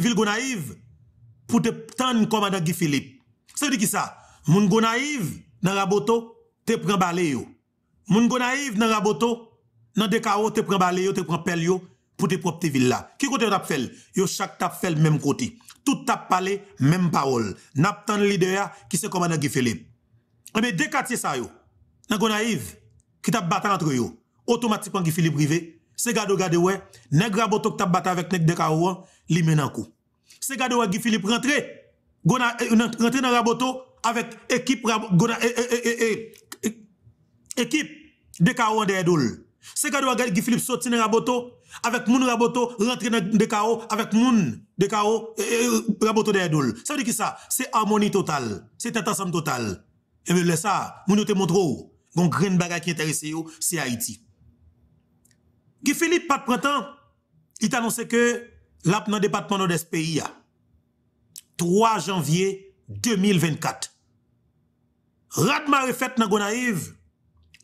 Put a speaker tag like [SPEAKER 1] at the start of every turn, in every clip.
[SPEAKER 1] Vil gona yiv pou te tan koma nan Gifilip. Se di ki sa? Moun gona yiv nan raboto te pren bale yo. Moun gona yiv nan raboto nan dekawo te pren bale yo, te pren pel yo pou te prop te villa. Ki kote yo tap fel? Eh yo chak tap fel menm koti. Tout tap pale menm parol. Nap tan lide ya ki se koma nan Gifilip. Ame dekati sa yo nan gona yiv ki tap bata antro yo. Otomatipan Gifilip rive. Se gado gade we. Nek raboto ki tap bata avek nek dekawo yo. li kou. Se gade wak Gifilip rentre, gona, eh, rentre nan Raboto avec équipe gona, e, e, e, ekip de K.O. de Edoul. Se gade wak Gifilip sorti nan Raboto avec moun Raboto rentre nan de K.O. avec moun de K.O. Eh, eh, Raboto de Edoul. Sa wè di ki sa? Se harmonie total. Se ensemble total. E mè le sa, moun yo te montre ou. Gon green baga ki intéresse yo, se Haiti. Gifilip de printemps, il t'annonce que Lap dans le département de est 3 janvier 2024. Radmare fête dans Gonaïve,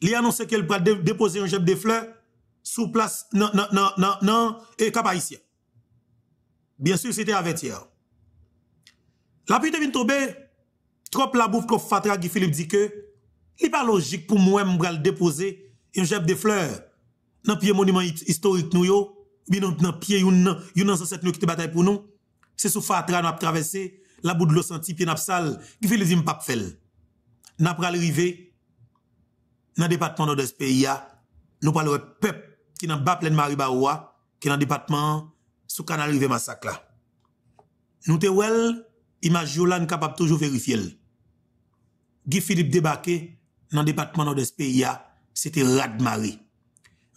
[SPEAKER 1] il a annoncé qu'elle va déposer un jet de fleurs sous place non non non non et cap Bien sûr, c'était à 20 h La pluie vient tomber, trop la bouffe qu'on fatra Guy Philippe dit que il pas logique pour moi de déposer un jet de fleurs dans pied monument historique nous yo bien nan, nous qui te pour nous. C'est sous fatra nous a traversé la bout de l'eau senti pied n'a qui fait les pas fait. N'a le dans département de ce pays nous parlons peuple qui dans bas pleine Marie Baroua qui dans département sous canal rivé massacre là. Nous te wel image Jolan capable toujours vérifier. Guy Philippe débarqué dans département de ce pays c'était Rad Marie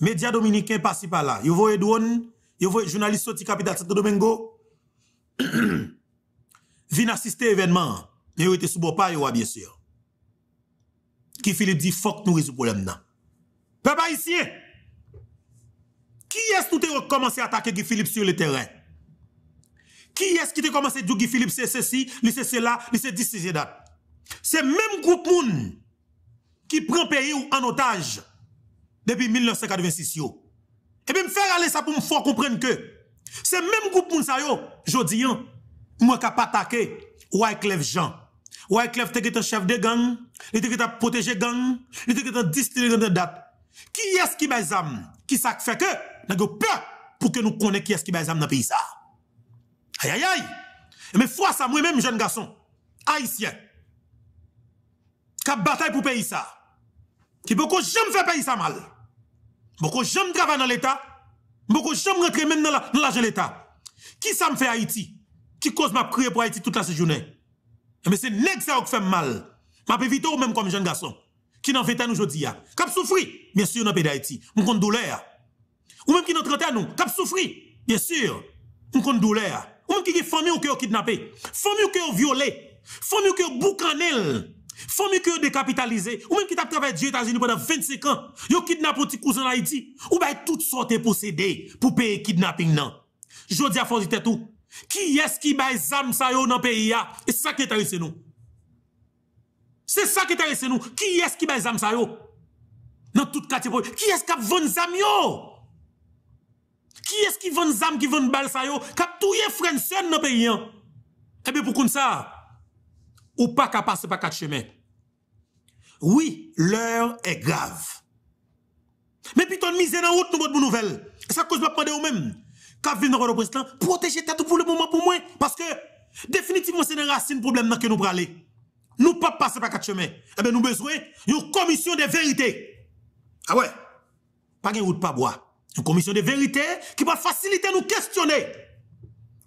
[SPEAKER 1] médias dominicains par-ci par-là. Vous voyez drone, yo voyez journaliste sortis capital Santo Domingo. Vin assister événement. Mais vous êtes sous bon pas, bien sûr. Qui Philippe dit, fuck nous résoudre problème là. Peuple haïtien, qui est-ce qui a commencé à attaquer Guy Philippe sur le terrain? Qui est-ce qui a commencé à dire Guy Philippe c'est ceci, c'est cela, c'est dit c'est C'est même groupe qui prend pays en otage depuis 1986 yo. Et puis me faire aller ça pour me faire comprendre que c'est même groupe moun sa yo, jodi hein, moi qui pas attaquer Wyclef Jean. Wyclef est un chef de gang, il un protégé gang, distillé un distiller de date. Qui est-ce qui baise Qui ça fait que nous avons peur pour que nous connaissions qui est-ce qui baise dans le pays ça Aïe aïe aïe. Mais fois ça moi-même jeune garçon haïtien qui bataille pour pays ça. Qui beaucoup jamais fait payer ça mal. Beaucoup jamais travailler dans l'État. Beaucoup jamais rentrer même dans l'âge de l'État. Qui ça me fait Haïti? Qui cause m'a prière pour Haïti toute la journée? Eh mais c'est nèg ça qui fait mal. M'a évité ou même comme jeune garçon. Qui n'en fait à nous aujourd'hui. Cap hein. souffrir, bien sûr, dans le pays d'Haïti. Mon compte douleur. Ou même qui n'en traite à nous. Cap souffrir, bien sûr. Mon compte douleur. Ou même qui est famille ou qui est kidnappé. Famille ou qui est violé. Famille ou qui est boucanel. Fomi ki yo dekapitalize Ou menm ki tap trape di etajini pwede 25 an Yo kidnap poti kouzan la iti Ou bay tout sote posede pou peye kidnaping nan Jodi a fòzite tou Ki es ki bay zam sa yo nan peye ya E sakye tarise nou Se sakye tarise nou Ki es ki bay zam sa yo Nan tout kati po Ki es kap ven zam yo Ki es ki ven zam ki ven bal sa yo Kap touye frensen nan peye yan Kabe pou koun sa Kabe pou koun sa ou pas qu'à passer par quatre chemins. Oui, l'heure est grave. Mais puis ton misère en route, nous nouvelles. nouvelle. Ça cause pas demander ou même. Quand vous dans le président, protégez tête pour le moment pour moi parce que définitivement c'est une racine problème dans que nous aller. Nous pas passer par quatre chemins. Eh bien nous besoin une commission de vérité. Ah ouais. Pas de route pas bois. Une commission de vérité qui va faciliter nous questionner.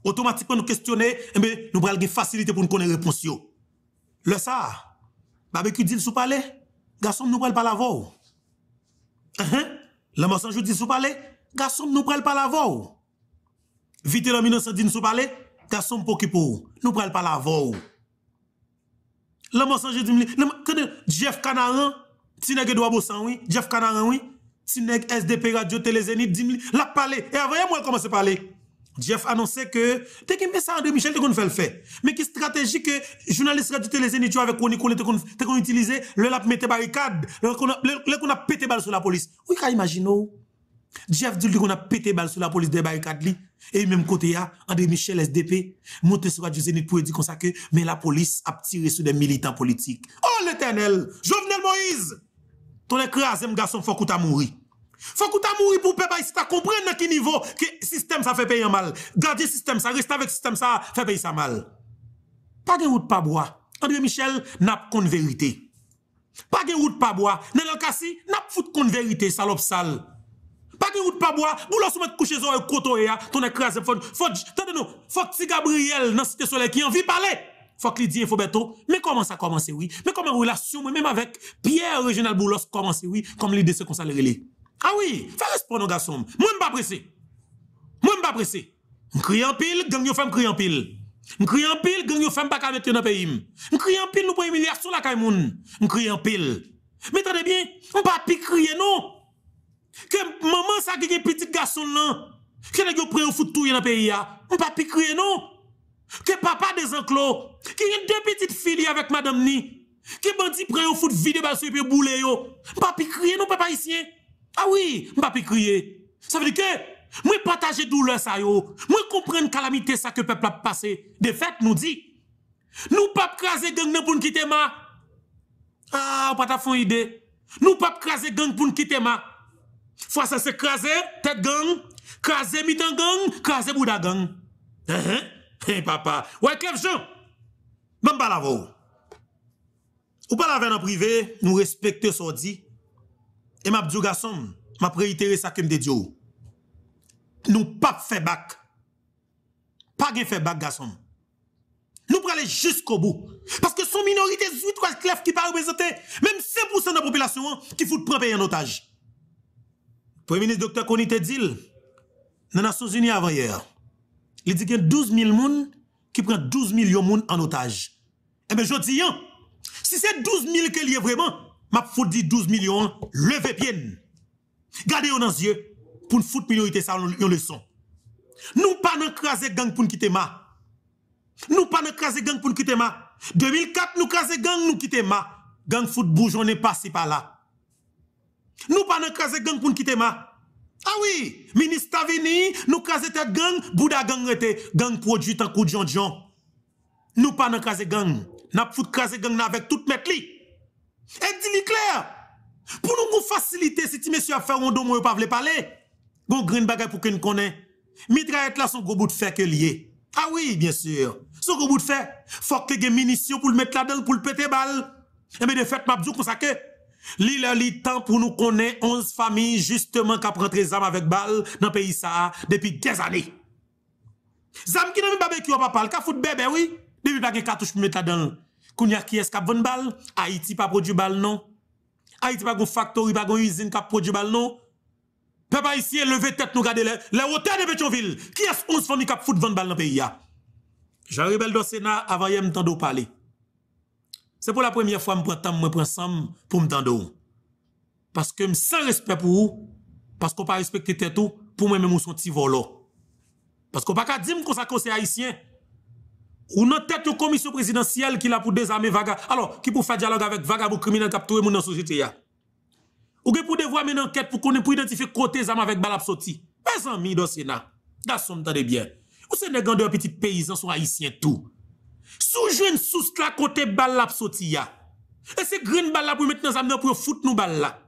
[SPEAKER 1] Automatiquement nous questionner, eh bien nous allons facilité pour nous connaître réponse Le sa, babeku din sou pale, gasom nou prel pale avou. Uh-huh. Le monsanjou din sou pale, gasom nou prel pale avou. Vite lominosou din sou pale, gasom pou kipou, nou prel pale avou. Le monsanjou din sou pale, jef kanaran, tinek edwa bousanwi, jef kanaranwi, tinek SDP radio, telezeni, din li, la pale, e avoye mwen koman se pale. Jeff annonçait que, t'es qu'un ça André Michel, t'es qu'on fait le fait. Mais qui stratégie que journaliste radio télé Zénith avec Chronique, t'es qu'on utilisé, le lap mette barricade, le qu'on a pété balle sur la police. Oui, qu'a imagine Jeff dit qu'on a pété balle sur la police des barricades Et même côté, André Michel, SDP, monte sur Radio Zénith pour dire comme ça que, mais la police a tiré sur des militants politiques. Oh l'éternel! Jovenel Moïse! Ton écrasé, un garçon, faut qu'on t'a mourir faut que tu pou pour peuple si ta comprends à quel niveau que système ça fait payer mal. Garder système ça, rester avec système ça fait payer ça mal. Pas de route pas bois. André Michel n'a pas vérité. Pas de route pas bois. Nan le n'a pas de vérité, salope sale. Pas de route pas bois, boulot ou mettre coucher sur koto et ton écrasé faut faut nous, faut que Gabriel dans cité soleil qui envie parler. Faut que faut bientôt mais comment ça commence oui? Mais comment relation même avec Pierre Régional Boulos commence oui comme l'idée se qu'on ah oui, fais respect nos garçons. Moi, je pas pressé. Moi, je pas pressé. Je crie en pile, gang yo femme crie en pile. Je crie en pile, gang yo femme pas mettre dans le pays. Je crie en pile, nous prenons humiliation la caille moun. crie en pile. Mais attendez bien, on pas pi crier non. Que maman ça qui petit garçon là, que les gens prennent foot tout dans le pays là, on pas pi crier non. Que papa des enclos, qui a deux petites filles avec madame ni, que bandit prend au vide basse et puis boule yo, pas pi non papa ici. Ah oui, m'a pas crier. Ça veut dire que moi partager douleur ça yo, moi comprendre calamité ça que peuple a passé. De fait nous dit nous pas craser gang pour nous quitter ma. Ah, n'avez pas ta fond idée. Nous pas craser gang pour nous quitter ma. Fois ça se craser tête gang, craser mitan gang, craser bouda gang. Hein? Uh Hey, papa, ouais Clef Jean. Même pas la vous. Ou pas la en privé, nous respectons ça dit. Et m'a dit, garçon, m'a réitéré ça que me dit. Nous pas fait bac. Pas de fait bac, garçon. Nous prenons jusqu'au bout. Parce que son minorité 8 3 clef qui pas représenté, même 5% de la population hein, qui fout prendre en otage. Premier ministre Dr. Koni te dit, dans les Nations Unies avant hier, il dit qu'il y a 12 000 personnes qui prennent 12 millions de en otage. Et eh bien, je dis, hein, si c'est 12 000 qu'il y a vraiment, m'a foutu 12 millions, levez bien Gardez-vous dans les yeux pour nous foutre minorité ça une leçon. Nous pas n'écraser gang pour nous quitter ma. Nous pas n'écraser gang pour nous quitter ma. 2004 nous craser gang nous quitter ma. Gang foot boujon n'est pas si par là. Nous pas n'écraser gang pour nous quitter ma. Ah oui, ministre vini, nous craser tête gang, bouda gang rete, gang produit en coup de John Nous pas n'écraser gang. N'a foot craser gang avec toute mettre et dis-lui clair. Pour nous faciliter, si tu monsieur a fait un don, pas voulez parler. Gon green bagay pour qu'on connais. Mitraillette là, son gros bout de fer que lié. Ah oui, bien sûr. Son gros bout de fer. Faut que les munitions pour le mettre là-dedans, pour le péter balle. Et eh mais de fait, m'a comme ça que. L'île li temps pour nous connaître 11 familles justement qui prennent des armes avec balle dans le pays ça depuis des années. Zam qui n'a même pas qui on pas parlé qu'a foot bébé oui, depuis pas de cartouche pour mettre là-dedans. Kounya qui est cap 20 balle, Haïti pas produit balle non. Haïti pas gon factory, pas gon usine qui produit balle non. Peuple haïtien lever tête nous garder les hauteurs de Pétionville. Qui est 11 familles qui foot 20 balles dans le pays J'arrive au Sénat avant de m'entendre parler. C'est pour la première fois que je prends temps, je me pour Parce que je sans respect pour vous, parce qu'on pas respecté tête tout, pour moi-même, je suis un petit volant. Parce qu'on pas dire que ça c'est haïtien. Ou la tête commission présidentielle qui l'a pour désarmer vaga, alors qui pour faire dialogue avec vaga ou criminel capturé mon dans société ya. Ou qui pour devoir une enquête pour qu'on pour identifier côté zam avec Balab soti. Mes amis dans Sénat, garçon de bien. Ou c'est des grandeurs petits paysans sont haïtiens tout. Sous jeune sous la côté Balab soti ya. Et c'est green balle pour mettre dans pour foutre nous balle là.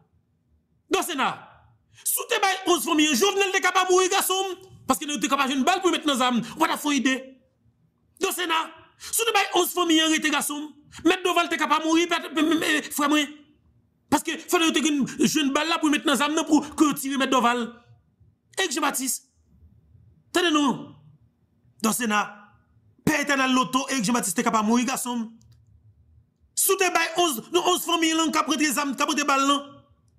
[SPEAKER 1] Dans Sénat, sous te bay 11 familles, Jovenel te capable mourir garçon parce que nous te capable une balle pour mettre dans zam, on a idée maintenant, si nous avons 11 familles arrêtées, garçon, mettre devant le capable de mourir, frère moi. Parce que, faut que une jeune balle là pour mettre dans les pour que tirer mettre Doval. Et que Jean-Baptiste, tenez-nous, dans le Sénat, Père éternel l'auto, et que Jean-Baptiste est capable de mourir, garçon. Si nous avons 11, 11 familles là, qui ont pris des armes, qui ont pris des balles là,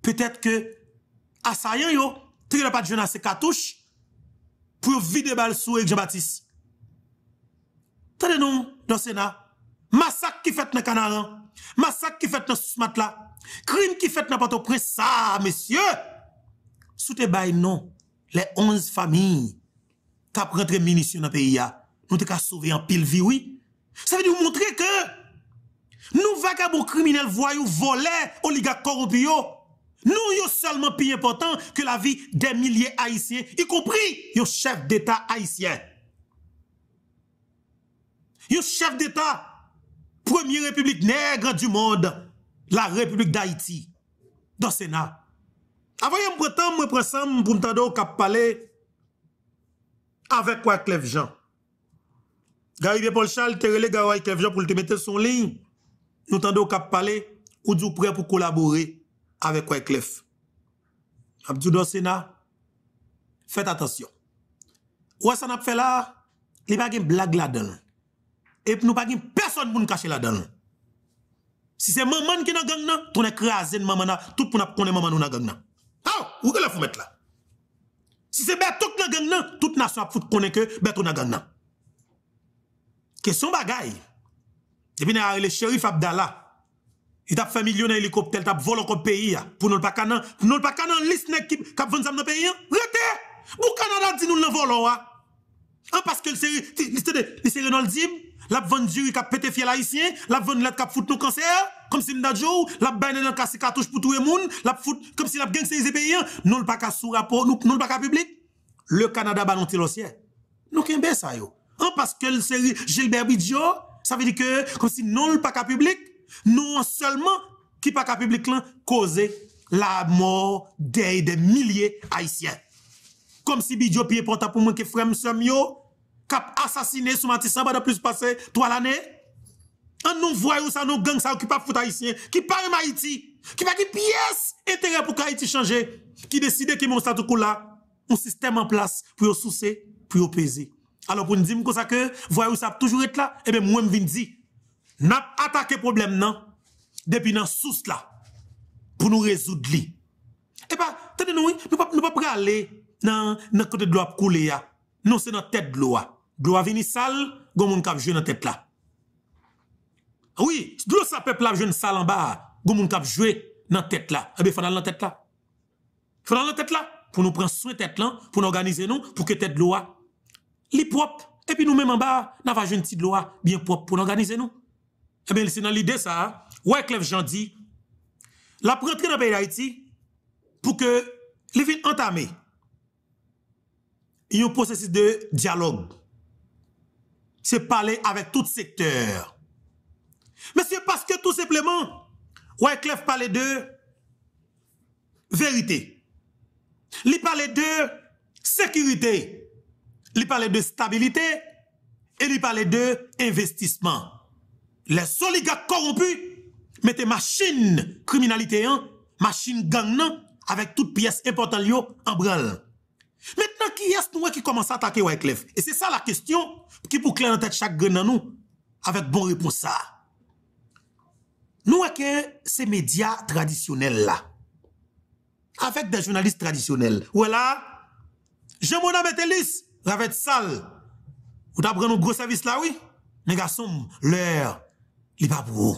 [SPEAKER 1] peut-être que, assaillant yo, tiré la patte jeune à cartouche pour vider balle sous avec Jean-Baptiste. Tenez-nous dans le Sénat. Massacre qui fait dans Canaran. Massacre qui fait dans sous-matelas, Crime qui fait dans le prince Ça, messieurs. Sous tes bails, non. Les onze familles qui ont des munitions dans le pays, nous avons sauvé en pile vie, oui. Ça veut dire montrer que nous, vagabonds criminels, voyous, volés, oligarques corrompus, nous, sommes seulement plus important que la vie des milliers haïtiens, y compris les chefs d'État haïtiens. Un chef d'État, première république nègre du monde, la République d'Haïti, dans le Sénat. Avant un peu prends temps pour au cap parler avec quoi Clef Jean. Gary Paul Charles le relé Gawaï Clef Jean pour te mettre son ligne. Nous tando kap parler ou du prêt pour collaborer avec quoi Clef. Abdou dans Sénat, faites attention. Ou ça n'a fait là, il n'y a pas de blague là-dedans et nous pas personne pour nous cacher là-dedans. Si c'est maman qui est dans gang, nan, ton écrasé maman, tout pour nous connaître maman dans gang. là. Ah, hein? où est la que vous là? Si c'est Bertok dans gang, là, toute nation a foutu que Bertok dans gang. Question bagaille. Depuis là le shérif Abdallah, il a fait million d'hélicoptères, il a volé au pays hein. pour ne pas qu'on pour ne pas canon liste qui a vendu dans le pays. Hein. Rete! Pour Canada dit nous le volons. Parce que le série, le la vendre du qui a pété fiel la vente lettre qui a foutu nos cancer, comme si m'da jour, la baine dans casse cartouche pour tout le monde, la fout comme si la les pays, hein. non pas qu'à sous rapport, nous non pas qu'à public. Le Canada balon l'ossier. Nous kembe ça yo. Hein, parce que le série Gilbert Bidjo, ça veut dire que comme si non pas qu'à public, non seulement qui pas qu'à public là causé la mort des, des milliers haïtiens. Comme si Bidjo pied portant pour moi que frère yo cap assassiné sous Matissan pendant plus passé trois années, On nous voyons ça, nos gang ça qui pas foutre haïtien, qui parle Haïti, qui pas dit pièce intérêt pour qu'Haïti change, qui décide qui mon statu quo là, un système en place pour soucer, pour peser. Alors pour nous dire comme ça que voyons ça toujours être là, et eh bien moi me dire n'a attaqué problème non depuis dans sous là pour nous résoudre li. Et eh pas ben, tenez nous, nous pas nous pas aller dans dans côté de l'eau couler Non, c'est dans tête de loi. Gloa vini sale, gon moun kap joue nan tête là. Oui, gloa sa peuple la jeune sale en bas, gon moun kap dans nan tête là. Eh bien, faut dans tête là. Faut dans tête là pour nous prendre soin tête là, pour nous organiser nous pour que tête loi. li propre et puis nous mêmes en bas, n'a va une petite loi bien propre pour nous organiser nous. Eh bien, c'est dans l'idée ça. Hein. Ouais, Clef Jean dit la dans le pays d'Haïti pour que les villes entamées. Il y a un processus de dialogue c'est parler avec tout secteur. Mais c'est parce que tout simplement, Wyclef parlait de vérité. Il parlait de sécurité. Il parlait de stabilité. Et il parlait de investissement. Les oligarques corrompus mettez machine criminalité, hein, machine gang, avec toutes pièces importantes en branle. Mais qui est-ce nous qui commence à attaquer Wyclef Et c'est ça la question qui pour clair la tête chaque grain nous avec bon réponse ça. Nous que ces médias traditionnels là avec des journalistes traditionnels. Voilà. Jean-Mona Betelis, Ravet sale. Vous t'apprenez un gros service là, oui? Les garçons, l'heure, il pas pour vous.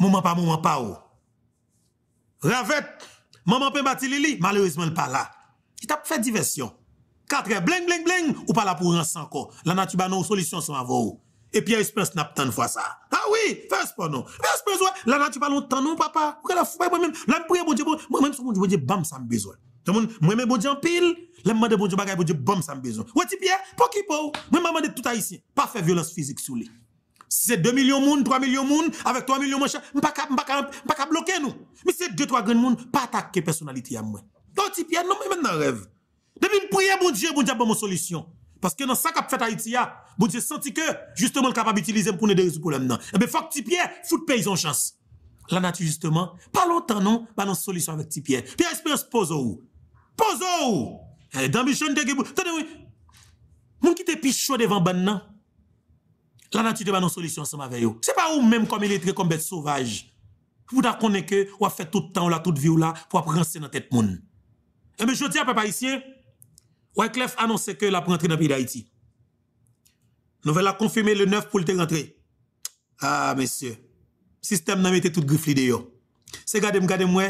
[SPEAKER 1] Maman, pas, moment pas, oh. Ravet, maman lili malheureusement, pas là qui t'a fait diversion. Quatre, bling, bling, bling, ou pas là pour rance encore. La nature, bah, non, solution sans avou. Et Pierre espèce n'a pas de fois ça. Ah oui, fais pas non. Espèce, ouais, la nature, pas longtemps, non, papa. Pourquoi la fouille, moi-même, la prière, bon Dieu, moi-même, sur mon Dieu, bon Dieu, bam, ça me besoin. Moi-même, bon Dieu, en pile, la demande, bon Dieu, bagaille, bon Dieu, bam, ça me besoin. Ouais, tu Pierre, pour qui pour? Moi-même, demande tout haïtien. Pas faire violence physique sur lui. Si c'est 2 millions de monde, 3 millions de monde, avec 3 millions de monde, je ne pas bloquer nous. Mais c'est 2-3 grands monde, pas attaquer personnalité à moi. Donc Pierre, non, mais maintenant rêve. Depuis le prier, bon Dieu, bon Dieu, bon, mon solution. Parce que dans ça qu'a fait Haïti, bon Dieu senti que, justement, le capable d'utiliser pour nous résoudre ce problème. Eh bien, faut que Pierre fout pays en chance. La nature, justement, pas longtemps, non, pas bah, dans solution avec Pierre. Pierre Espérance, pose où? Pose où? Eh, dans mes de Gébou. Tenez, oui. qui te pichot devant Bannan, la nature pas bah, dans solution ensemble avec eux. C'est pas ou même comme il très comme bête sauvage. Vous connaissez que, ou a fait tout le temps, ou la toute vie, ou là, pour apprendre dans tête monde. Et eh bien, je dis à papa haïtien, Wyclef annonce que la rentrée dans le pays d'Haïti. Nouvelle a confirmer le 9 pour le rentrer. Ah, messieurs. Système n'a mis tout griffé d'ailleurs. C'est gardez moi gardez moi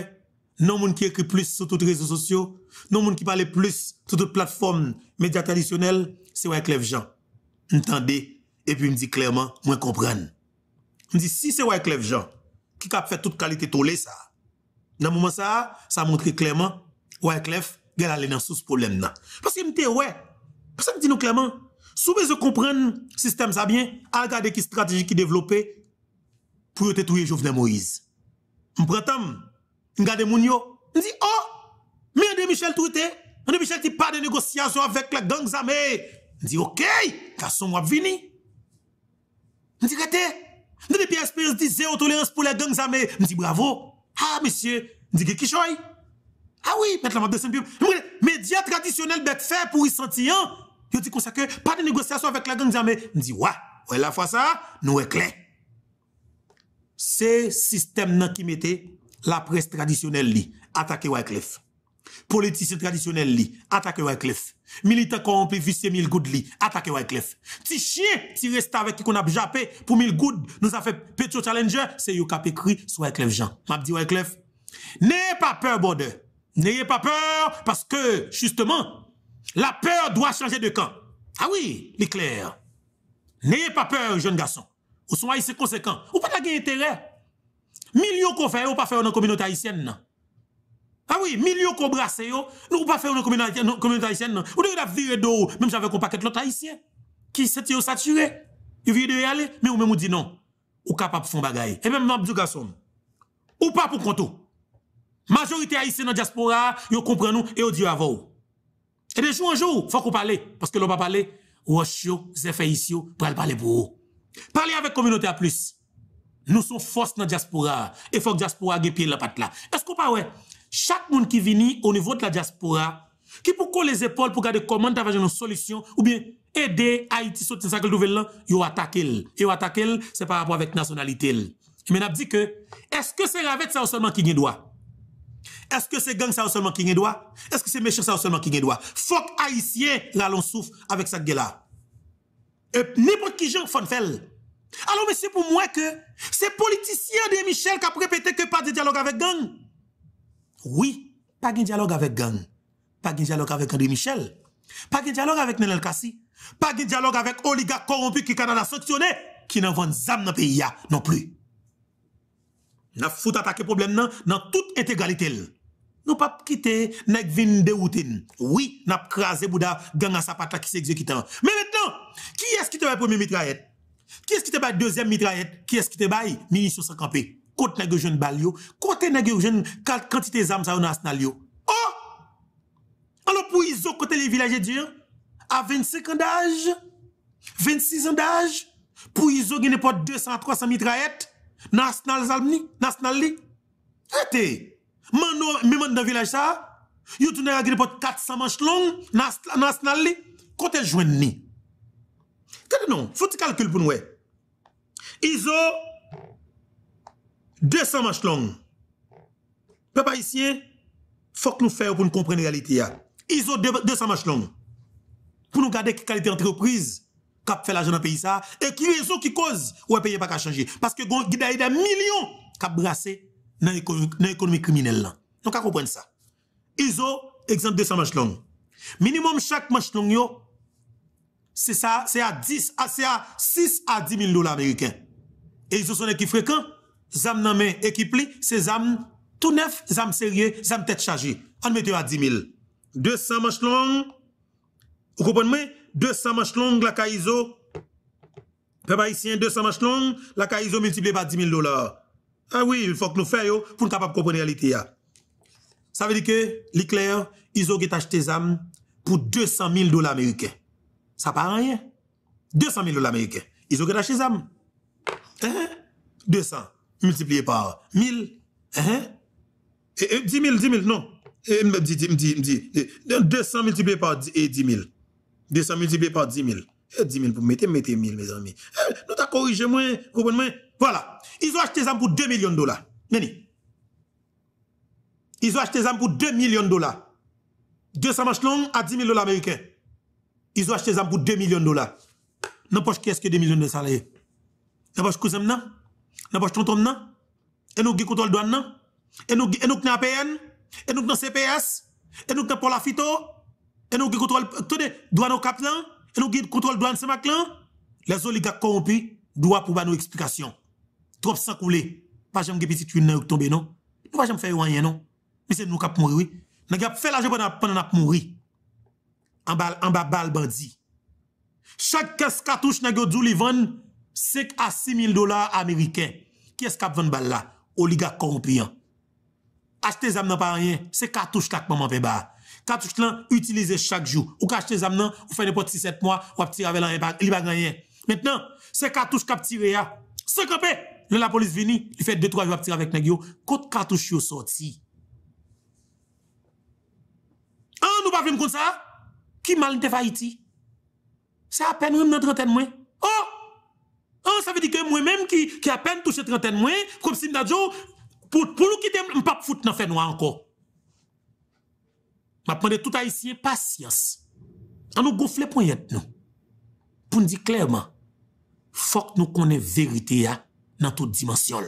[SPEAKER 1] non moun qui écrit plus sur toutes les réseaux sociaux, non moun qui parle plus sur toutes les plateformes médias traditionnelles, c'est Wyclef Jean. Entendez, et puis me dit clairement, moi comprendre. Me dit si c'est Wyclef Jean qui a fait toute qualité tolé ça. Dans le moment ça, ça montre clairement ouais clef gars aller dans sous problème là parce que m'té ouais parce que dit nous clairement sous besoin comprendre système ça bien à regarder qui stratégie qui développer pour te trouver Jovenel Moïse m'prend temps regarder moun yo dit oh mais André Michel tweeté André Michel qui pas de négociation avec la gang zamé dit OK façon m'a vini dit que depuis PSP dit zéro tolérance pour les gangs armés dit bravo ah monsieur dit que qui choye ah oui, mettre la map de saint les Médias traditionnels bête fait pour y sentir. Ils dit qu'on ça que pas de négociation avec la gang jamais. Je dis, ouais, ouais, la fois ça, nous est clair. C'est système qui mettait la presse traditionnelle li, attaqué Wycliffe. Politicien traditionnel li, attaqué Wycliffe. Militant corrompu, vicieux, mille goud li, attaqué Wycliffe. Ti chien, ti reste avec qui qu'on a jappé pour mille goud, nous a fait Petro Challenger, c'est yo qui écrit sur Wycliffe Jean. M'a dit Wycliffe, n'aie pas peur, border. N'ayez pas peur parce que, justement, la peur doit changer de camp. Ah oui, l'éclair. N'ayez pas peur, jeune garçon. Ou soyez haïtiens conséquents. Ou pas de intérêt. Millions qu'on fait, ou pas faire dans la communauté haïtienne. Non. Ah oui, millions qu'on brasse, ou pas faire dans la communauté haïtienne. Ou de virer d'eau, même si un paquet de l'autre haïtien. Qui s'est saturé. Il vient de y aller, mais ou même ou dit non. Ou capable de faire un bagailles. Et même, non, garçon. Ou pas pour compte. Majorité haïtienne dans la diaspora, ils comprennent nous et ils disent vous. Et de jour en jour, il faut qu'on parle. Parce que l'on va parler, Rochio, fait ici, pour parler pour vous. Parlez avec la communauté à plus. Nous sommes force dans la diaspora. Et faut que la diaspora ait pied la patte là. Est-ce qu'on parle? Chaque monde qui vient au niveau de la diaspora, qui pour coller les épaules pour garder comment t'avais une solution, ou bien aider Haïti sur sa nouvelle là, yo Et Yo attaquer, c'est par rapport avec nationalité. Mais on dit que, est-ce que c'est avec ça seulement qui gagne droit? Est-ce que c'est gang ça seulement qui a droit Est-ce que c'est méchant ça seulement qui est droit Faut que haïtien l'on souffre avec ça là. Et n'importe qui j'en font faire. Alors Monsieur, pour moi que c'est politicien de Michel qui a répété que pas de dialogue avec gang. Oui, pas de dialogue avec gang. Pas de dialogue avec André Michel. Pas de dialogue avec Nenel Kassi. Pas de dialogue avec oligarque corrompu qui Canada sanctionné qui n'en vend zam dans le pays non plus. N'a faut attaquer problème nan, dans toute intégralité. Nous pas quitter nèg vin routine. Oui, n'a crasé bouda gang à sapata qui s'exécutant. Hein. Mais maintenant, qui est-ce qui te va premier mitraillette Qui est-ce qui te va deuxième mitraillette Qui est-ce qui te va munitions sans camper Côte nèg jeune balio, côté nèg jeune quantité d'armes ça national yo. Oh Alors pour iso côté les villages dire à 25 ans d'âge, 26 ans d'âge, pour iso gagne pas 200 300 mitraillettes National Zalmni, National League. Arrêtez. Mano, même dans le village ça, vous a à 400 manches longues, National League. Quand elle ni. Tenez non, faut que calcul pour nous. ISO, 200 manches longues. Peuple haïtien, faut que nous fassions pour nous comprendre la réalité. ISO 200 manches longues. Pour nous garder une qualité d'entreprise qui fait l'argent dans le pays et qui raison qui cause ou pays pas changer parce que y a des millions qui brassé dans l'économie criminelle là donc comprendre ça ISO exemple 200 manches longues minimum chaque manche longue c'est ça c'est à 6 à 10 000 dollars américains et ils sont équipe fréquent zam nan main équipe li c'est zam tout neuf zam sérieux zam tête chargée on met à 10 000 200 manches longues vous comprenez 200 manches longues, la CAISO. Peuple haïtien, 200 manches longues, la kaïso multiplié par 10 000 dollars. Ah oui, il faut que nous fassions pour capable comprendre la réalité. Ça veut dire que, l'éclair, ils ont acheté des âmes pour 200 000 dollars américains. Ça pas rien. 200 000 dollars américains. Ils ont acheté des âmes. 200 multiplié par 1000. Hein? Et, 10 000, 10 000, non. 200 multiplié par 10 000. 200 multiplié par 10 000. 10 000 pour mettre, mettez 000, mes amis. Eh, nous t'as corrigé vous Voilà. Ils ont acheté ça pour 2 millions de dollars. Ils ont acheté ça pour 2 millions de dollars. 200 manches longues à 10 000 dollars américains. Ils ont acheté ça pour 2 millions de dollars. Nous, qui est-ce que 2 millions de salariés. Nous cousin, non? N'importe tonton, non? Et nous, qui contrôle douane, non? Et nous, et nous, et nous, et nous, et nous, et nous, et nous, et nous, et nous, et nous qui contrôle, attendez, douane au cap là, et nous qui contrôle douane de mac les oligarques corrompus doivent pour nous explication. Trop sans couler. Pas jamais petite une dans tomber non. Nous pas jamais faire rien non. Mais c'est nous qui mourir oui. Nous avons fait l'argent pendant nous mouru. En bas en bas balle bandit. Chaque caisse cartouche n'a pas li vendre 5 à 6 000 dollars américains. Qui est-ce qui vend balle là? Oligarque corrompu. Hein. Acheter zam n'a pas rien, c'est cartouche là que fait Catouche là, utilisez chaque jour. Ou cachez les ou fait n'importe 6-7 mois, ou tirer avec l'an, il pas rien Maintenant, ah, c'est cartouche cap tiré à. C'est campé. Là, la police vini, il fait 2-3 jours à tirer avec Nagyo. Quand cartouche yo sorti. on hein, nous pas comme ça? Qui mal te Haïti? C'est à peine une trentaine moins. Oh! Oh, ça veut dire que moi-même qui, qui à peine touché trentaine mois, comme si oh, pour, pour nous quitter, m'pap fout dans fait noir encore m'a demandé tout haïtien patience. On nous gonfler pour nous. Pour nous dire clairement, faut que nous connaissions vérité dans toute dimension.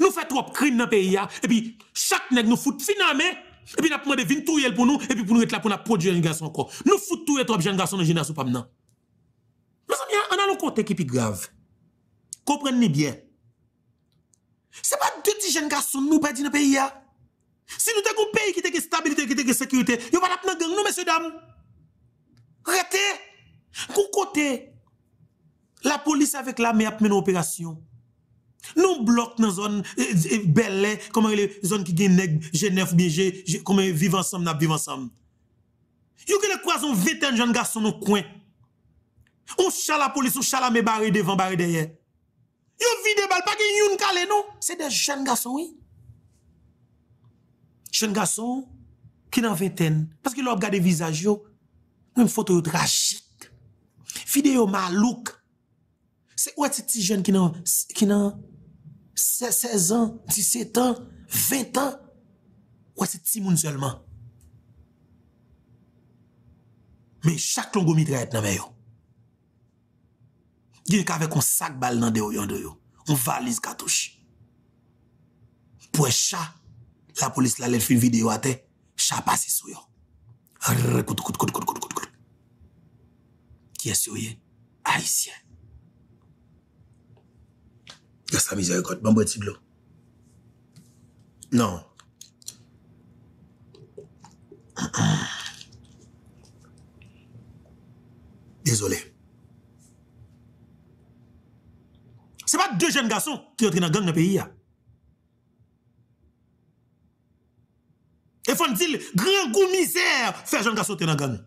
[SPEAKER 1] Nous faisons trop crimes dans le pays et puis chaque nèg nous fout finalement et puis nous de vin tout pour nous et puis pour nous être là pour nous produire un garçon encore. Nous fout tout trop jeune garçon dans génération pas maintenant. Mais on a le côté qui est grave. Comprenez bien. C'est pas deux petits jeunes garçons nous perdent dans le pays si nous avons un pays qui a stabilité, qui a sécurité, nous ne a pas gang, non, messieurs, dames. Arrêtez. Pour côté, la police avec l'armée a mené opération. Nous bloquons dans zone eh, eh, belle, comme les zones qui gagnent Genève, bien, comment vivent ensemble, ils Vivre ensemble. Vous avez croisons 21 jeunes garçons dans le coin. On chale la police, on chale la barré devant, barré derrière. Vous videz balle, pas a vous calé, non? C'est des jeunes garçons, oui. jen gason, kinan vinten, paske lop gade vizaj yo, mwen foto yo drachik, fide yo malouk, se ou eti ti jen kinan, kinan, 16 an, 17 an, 20 an, ou eti ti moun zelman, men chak longou mitra eti nan men yo, yon kave kon sak bal nan deyo yon deyo, ou valiz gato chi, pou e chak, la police la fait une vidéo à Ça passe sou yo écoute, écoute, écoute, écoute, écoute. Qui est haïtien non Désolé. Ce pas deux jeunes garçons qui entrent dans gang dans le pays. Et faut dire, grand goût misère, faire jeune sauter dans la gang.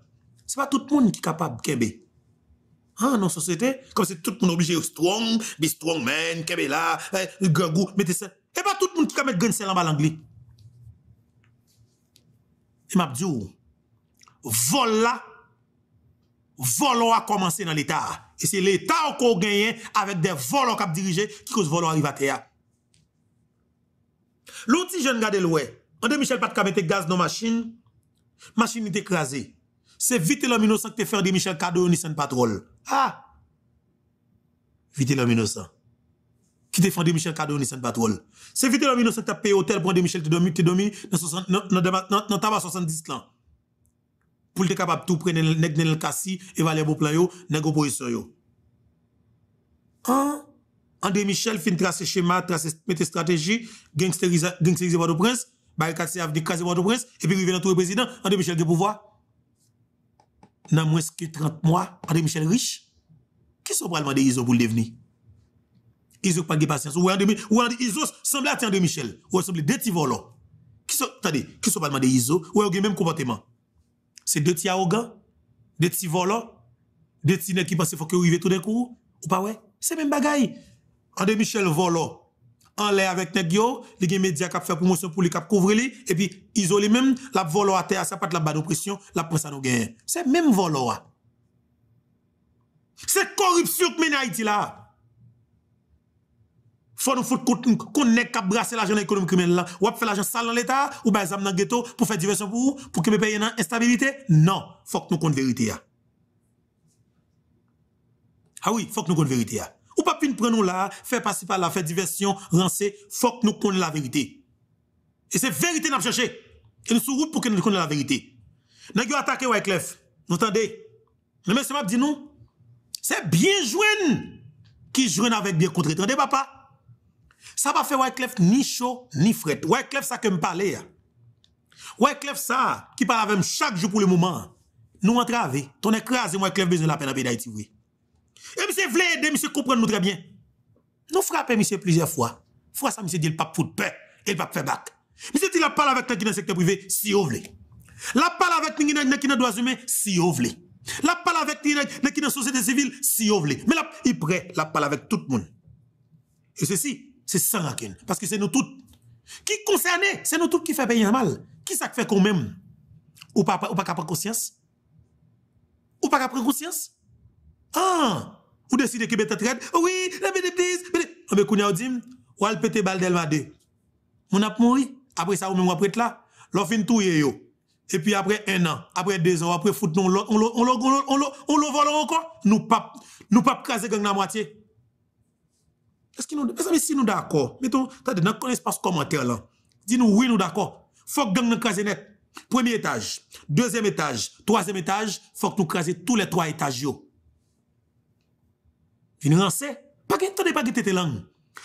[SPEAKER 1] Ce n'est pas tout le monde qui est capable de faire. Ah, non, société, comme c'est tout le monde obligé, strong, be strong man, kebe là, eh, grand goût, mettez ça. Et pas tout le monde qui peut mettre grand sel en bas l'anglais. Et m'a dit, oh, vol là, vol a commencé dans l'État. Et c'est l'État qu'on gagne avec des volos qui dirigé qui cause vol arrivé à terre. L'autre jeune garde l'ouest. André Michel pas de gaz dans la machine, La machine est écrasée. C'est vite l'homme innocent qui te fait de Michel Cadeau ni sans patrol. Ah! Vite l'homme innocent. Qui te fait de Michel Cadeau ni sans patrol. C'est vite l'homme innocent qui tu payé hôtel pour André Michel te dormi, te dormi dans 70 ans. Pour te capable de tout prendre nèg le plan et valer beau plan yo, nèg opposition yo. Hein? André Michel fin tracer schéma, tracer mettre stratégie, gangsteriser gangsteriser le prince et puis il dans tout le président André Michel de pouvoir dans moins que 30 mois André Michel riche qui sont vraiment des ISO pour le devenir ISO pas de patience ou André semble André Michel ou semble des tivolos. qui sont qui sont des ISO ou ont même comportement c'est deux petits arrogants deux petits volants deux petits qui pensent faut arriver tout d'un coup ou pas ouais c'est même bagaille André Michel volant en l'air avec nèg yo, li gen média k'ap fait promotion pour li k'ap couvrir li et puis isolé même la volo à terre ça pas la bas pression, la presse à nous gagne. C'est même volo C'est corruption que mène Haïti là. Faut nous foutre qu'on nèg k'ap brasser l'argent économique criminel là, ou faire l'argent sale dans l'état ou ben zam dans ghetto pour faire diversion pour pour que pays une instabilité. Non, faut que nous compte vérité Ah oui, faut que nous compte vérité ou pas plus prendre prenons là, faire passer par là, faire diversion, Il faut que nous connaissions la vérité. Et c'est vérité nous cherché. Et nous sommes route pour que nous connaissions la vérité. Nous avons attaqué Wyclef. Nous entendez? Mais monsieur m'a dit nous, c'est bien joué qui joue avec bien contre. Entendez papa? Ça va faire Wyclef ni chaud ni fret. Wyclef ça que me parler. Wyclef ça qui parle avec chaque jour pour le moment. Nous entraver. Ton écrasé Wyclef besoin de la peine à d'Haïti oui. Et monsieur voulait aider, monsieur comprend nous très bien. Nous frappons monsieur plusieurs fois. Fois ça, monsieur dit le pape pour peur et le pape fait bac. Monsieur dit la parle avec quelqu'un dans le secteur privé si vous voulez. La parle avec quelqu'un qui dans droit humains si vous voulez. La parle avec quelqu'un qui dans société civile si vous voulez. Mais il prêt la parle avec tout le monde. Et ceci, c'est sans rancune parce que c'est nous tous qui concernés, c'est nous tous qui fait payer mal. Qui ça fait quand même Ou pas ou pas prendre conscience Ou pas prendre conscience Ah ou décidez que peut-être oui, la mais please. On me dit ou al pété balle d'Elma Mon a mouru. Après ça vous même après là, tout yé yo. Et puis après un an, après deux ans, après foot, on le on le on vole encore. Nous pas nous pas craser gang la moitié. Est-ce que nous est si nous d'accord, mettons, attendez, dans espace commentaire là. Dis-nous oui, nous d'accord. Faut que gang nous craser net. Premier étage, deuxième étage, troisième étage, faut que nous craser tous les trois étages yo. Vin rancé. Pas qu'il pas qu'il langue.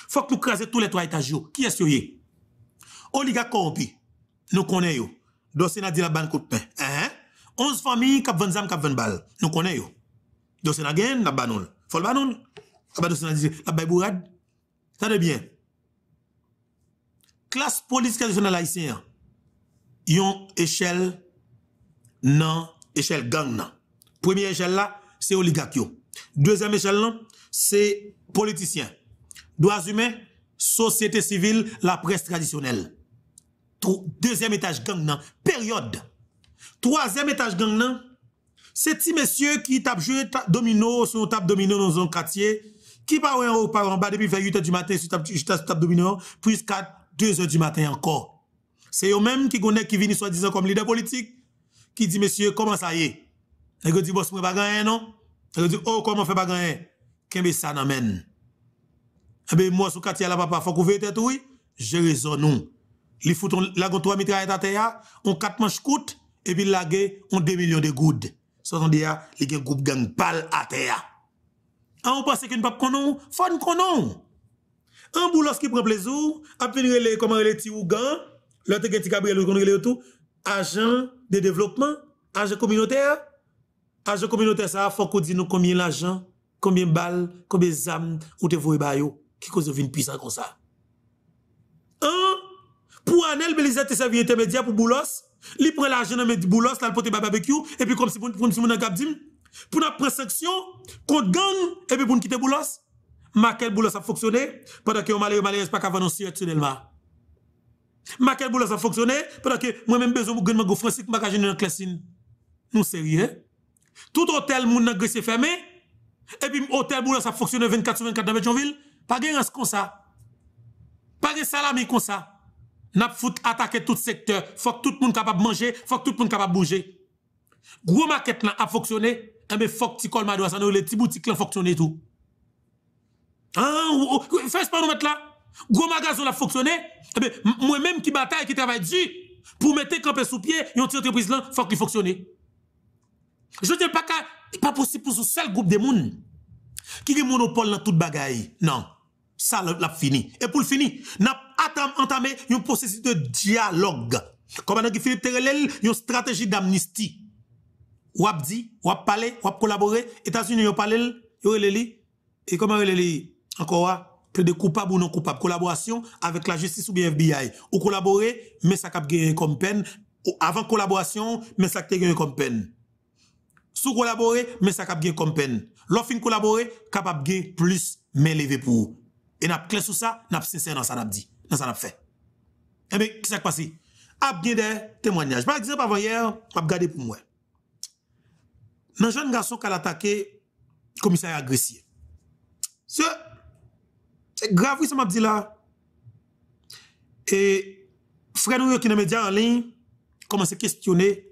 [SPEAKER 1] Faut que nous craser tous les trois étages. Qui est-ce que Oligarque corrompu. Nous connaissons. Dossier n'a dit la banque de pain. Hein? 11 familles qui ans, zam, qui 20 balles. Nous connaissons. Dossier n'a gain, la banole. Faut le banole. La dossier n'a la banque Ça de bien. Classe police traditionnelle haïtienne. Yon échelle Non, échelle gang non. Première échelle là, c'est oligarque. Deuxième échelle là, c'est politiciens. Droits humains, société civile, la presse traditionnelle. Deuxième étage gang période. Troisième étage gang c'est ces messieurs qui tapent jouer domino sur tape domino dans un quartier, qui pas en haut, par en bas depuis 8 h du matin sur tape domino, puis 2 h du matin encore. C'est eux-mêmes qui connaissent qui viennent soi-disant comme leader politique, qui dit, monsieur, comment ça y est? Et dit, bon, c'est pas gagner, non? Et dit, oh, comment fait pas gagner? Mais ça nan men. Eh bien, moi sous quartier la papa faut couvrir tête oui, J'ai raison nous. Les foutons, la goutte 3 mitraille à terre, on 4 manches coûte et puis la gue on 2 millions de goudes. Ça on dit a, ah, un groupe gang pal à terre. Ah on pense qu'une pap faut qu'on konon. Un boulot qui prend plaisir, après nous, les comment est ou gang, l'autre qui est Gabriel ou le tout, agent de développement, agent communautaire. Agent communautaire ça faut qu'on dise nous combien l'argent combien de balles, combien de ont été te par yo? qui cause une puissance comme ça. Hein? Pour Anel Belizet sa servi média pour Boulos, il prend l'argent dans Boulos, là le pote barbecue, et puis comme si pour nous prendre dim pour nous prendre sanction, contre gang, et puis pour nous quitter Boulos. Maquel Boulos a fonctionné, pendant que Omalé Omalé pas qu'avant le tunnel, Maquel Boulos a fonctionné, pendant que moi-même besoin de gagner Francis, je vais dans la Nous sérieux. Hein? Tout hôtel, mon agressé fermé, et puis, hôtel boulot, ça fonctionne 24 sur 24 dans ville Pas de rance comme ça. Pas de salami comme ça. N'a fout attaquer tout secteur. Faut que tout le monde capable de manger. Faut que tout le monde capable de bouger. Gros market, là a fonctionné. Et eh ben, faut que tu colles ma Les petits boutiques là fonctionné tout. Hein? fais pas nous mettre là. Gros magasin a fonctionné. Eh ben, moi-même qui bataille, qui travaille dur pour mettre camper sous pied, une entreprise là, faut qu'il fonctionne. Je ne pas pas possible pour ce seul groupe de monde qui a monopole dans toute bagaille. Non. Ça, l'a fini. Et pour le fini, avons entamé une processus de dialogue. Comme dit Philippe Terrelel, une stratégie d'amnistie. Ou dit, ou parlé, ou collaboré. États-Unis, ont parlé, ont relé, et comment relé, encore, plus de coupables ou non coupables. Collaboration avec la justice ou bien FBI. Ou collaborer, mais ça cap gagné comme peine. avant collaboration, mais ça a gagné comme peine sous collaborer, mais ça cap bien comme peine. L'offre collaborer, capable gagner plus mais levé pour vous. Et n'a clé sur ça, n'a sincère dans ça n'a dit, dans ça n'a fait. Et eh bien, qu'est-ce qui s'est passé? A bien des témoignages. Par exemple, avant hier, a regardé pour moi. Un jeune garçon qui a attaqué commissaire agressé. C'est grave, oui, ça m'a dit là. Et frère nous qui dans les médias en ligne commence à questionner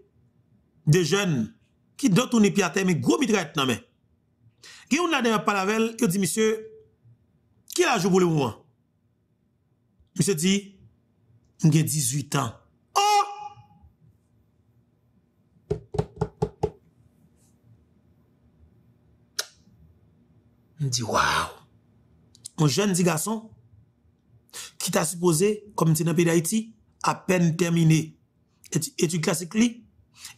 [SPEAKER 1] des jeunes ki dot ou ne pi ate, me gwo mi dre et nan men. Gen ou nan deme paravelle, ki ou di, misye, ki la jou pou le mou an? Misye di, m gen 18 an. Oh! M di, waw! Mwen jen di gason, ki ta suppose, komite nan pi da iti, apen termine. Eti, eti klasik li,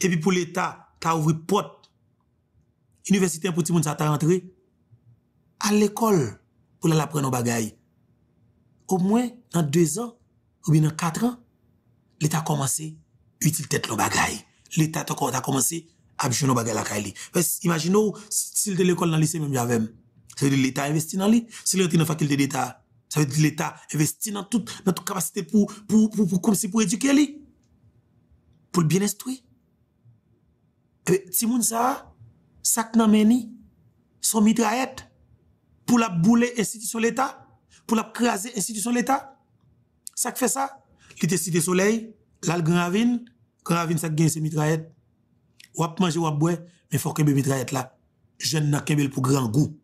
[SPEAKER 1] epi pou l'Etat, ta ouvri porte. Université pour tout le monde, ça t'a rentré. À l'école, pour la prendre nos bagailles. Au moins, dans deux ans, ou bien dans quatre ans, l'État a commencé à utiliser nos bagailles. L'État a commencé à jouer nos bagailles à Parce Imaginez, oh, si de l'école dans le lycée, même j'avais, ça veut dire l'État investit dans lui. Si l'État dans la faculté d'État, ça veut dire l'État investit dans toute, dans toute capacité pour, pour, pour, pour, comme pour éduquer lui. Pour le bien instruire ti moun sa, sak nan meni, son mitraillette, pour la bouler institution l'État, pour la craser institution l'État. Ça fait ça. Qui te cité soleil, là le grand ravine, grand ravine ça gagne ses mitraillettes. Ou à manger ou à boire, mais faut que mes mitraillettes là, jeune n'a qu'un pour grand goût.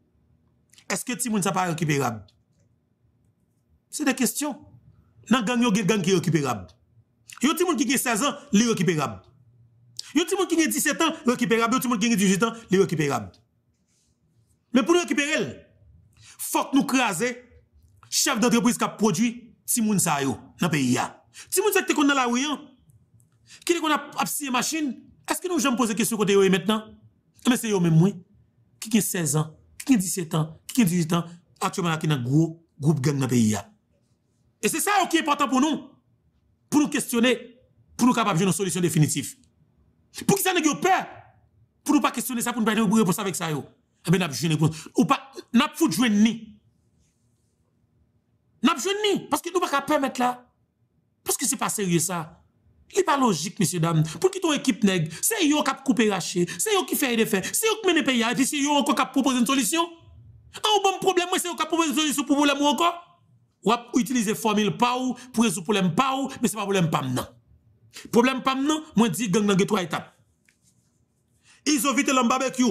[SPEAKER 1] Est-ce que Timoun ça pas récupérable? C'est des questions. Nan gang yo gang qui récupérable. Yo Timoun qui a 16 ans, li récupérable. Yon ti moun ki gen 17 ans, récupérable. Yon ti moun qui gen 18 ans, li récupérable. Mais pour nous récupérer, faut que nous craser chef d'entreprise qui a produit ti moun sa yo dans le pays. Ti moun sa qui dans la rue, qui est qu'on a de machine, est-ce que nous j'aime poser question côté yo e maintenant? Mais c'est yo même moi, qui a 16 ans, qui a 17 ans, qui a 18 ans, actuellement qui dans gros groupe gang dans le pays. Et c'est ça qui est important pour nous, pour nous questionner, pour nous capables de une solution définitive. Pour qui ça n'a peur Pour ne pas questionner ça, pour ne pas avoir réponse avec ça. Mais Eh bien, n'a pas réponse Ou pas, n'a pas foutu jouer ni. N'a pas joué ni. Parce que nous ne pouvons pas permettre là. Parce que ce n'est pas sérieux ça. Il n'est pas logique, messieurs, dames. Pour qui ton équipe nègre C'est eux qui ont coupé raché. C'est eux qui fait des faits. C'est eux qui ont pays. Et puis c'est eux encore qui proposé une solution. Un bon problème, c'est eux qui ont proposé une solution pour le problème encore. Ou utiliser formule PAU pour résoudre le problème mais ce n'est pas le problème PAM, Problème pas non, moi dis gang nan trois étapes. Ils ont vite l'homme barbecue,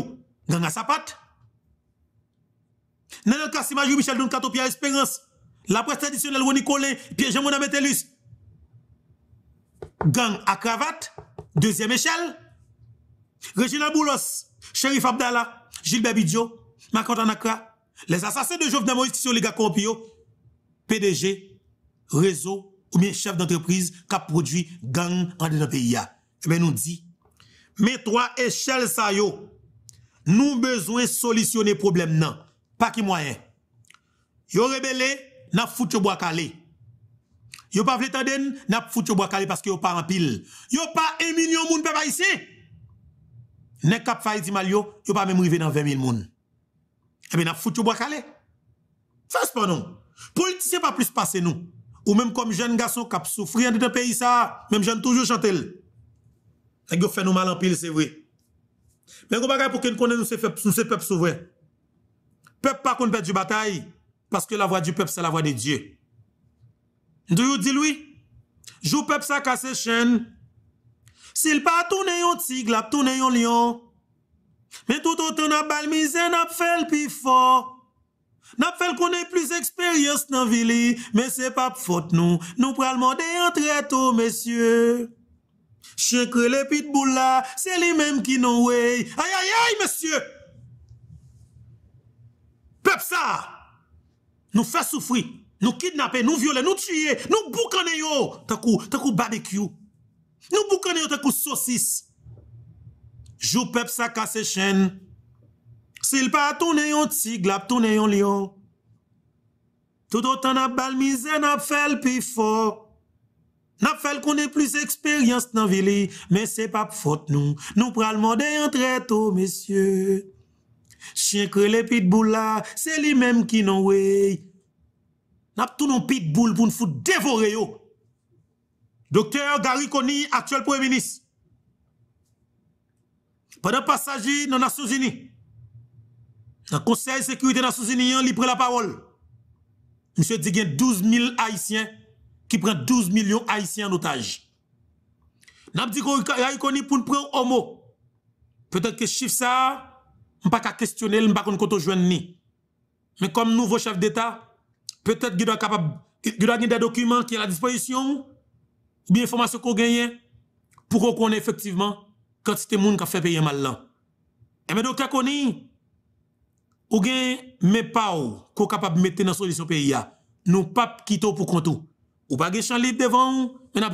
[SPEAKER 1] gang à sa patte. Dans le cas Michel Duncato Pierre Espérance, la presse traditionnelle Ronnie Colin, Pierre Jean Ametelus, Gang à cravate, deuxième échelle. Reginald Boulos, Sheriff Abdallah, Gilbert Bidjo, Makantan Tanakra, les assassins de Jovenel Moïse qui sont les gars PDG, réseau ou bien chef d'entreprise qui a produit gang en de pays. Eh bien, nous dit, mais trois échelles ça yo, nous besoin solutionner problème non, pas qui moyen. Yo rebelle, n'a foutu bois calé. Yo pas vle tanden, n'a foutu bois calé parce que yo pas en pile. Yo pas 1 million moun peuple ici N'a kap fai di mal yo, yo pas même rive dans 20 000 moun. Eh bien, n'a foutu bois calé. Fais pas non. Politicien pas plus passer nous ou même comme jeune garçon qui souffri dans le pays, ça, même jeune toujours chanter. Ça fait nous mal en pile, c'est vrai. Mais on va pour qu'on connaisse nous peuple souverain. Peuple pas qu'on perd du bataille, parce que la voix du peuple, c'est la voix de Dieu. Nous dit lui, jou peuple ça casse chaîne. S'il pas tourne un tigre, tourne un lion. Mais tout autant n'a bal misère n'a fait le plus fort. N'a fait qu'on ait plus expérience dans ville, mais c'est pas faute nous. Nous prenons des très tôt, messieurs. Chien les pitboules là, c'est lui-même qui nous way. Aïe, aïe, aïe, monsieur! Peuple ça! Nous fait souffrir, nous kidnapper, nous violer, nous tuer, nous boucaner yo! T'as coup barbecue. Nous boucaner yo, t'as coup saucisse. Joue peuple ça casse chaîne. S'il pas tourne yon tigre, l'a tourne yon lion. Tout autant n'a bal misère, n'a fait le plus fort. N'a fait qu'on ait plus expérience dans ville, mais c'est pas faute nous. Nous prenons le un très tôt, messieurs. Chien que les pitbulls, là, c'est lui-même qui non way. N'a tout non pitbulls pour nous dévorer oh. Docteur Gary Conny, actuel premier ministre. Pendant passage dans les Nations Unies. Dans le Conseil de sécurité des Nations Unies, il prend la parole. Monsieur dit qu'il y a 12 000 Haïtiens qui prennent 12 millions Haïtiens en otage. N'a dit qu'on pour prendre homo. Peut-être que chiffre ça, on pas qu'à questionner, on pas qu'on compte joindre ni. Mais comme nouveau chef d'État, peut-être qu'il doit avoir des documents qui sont à la disposition ou bien informations qu'on gagnées, pour qu'on connaisse effectivement quand de monde qui a fait payer mal là. Et eh mais docteur Koni, ou bien mais pas qu'on capable mettre dans solution pays nous pas quitter pour compte ou pas gain libre devant on a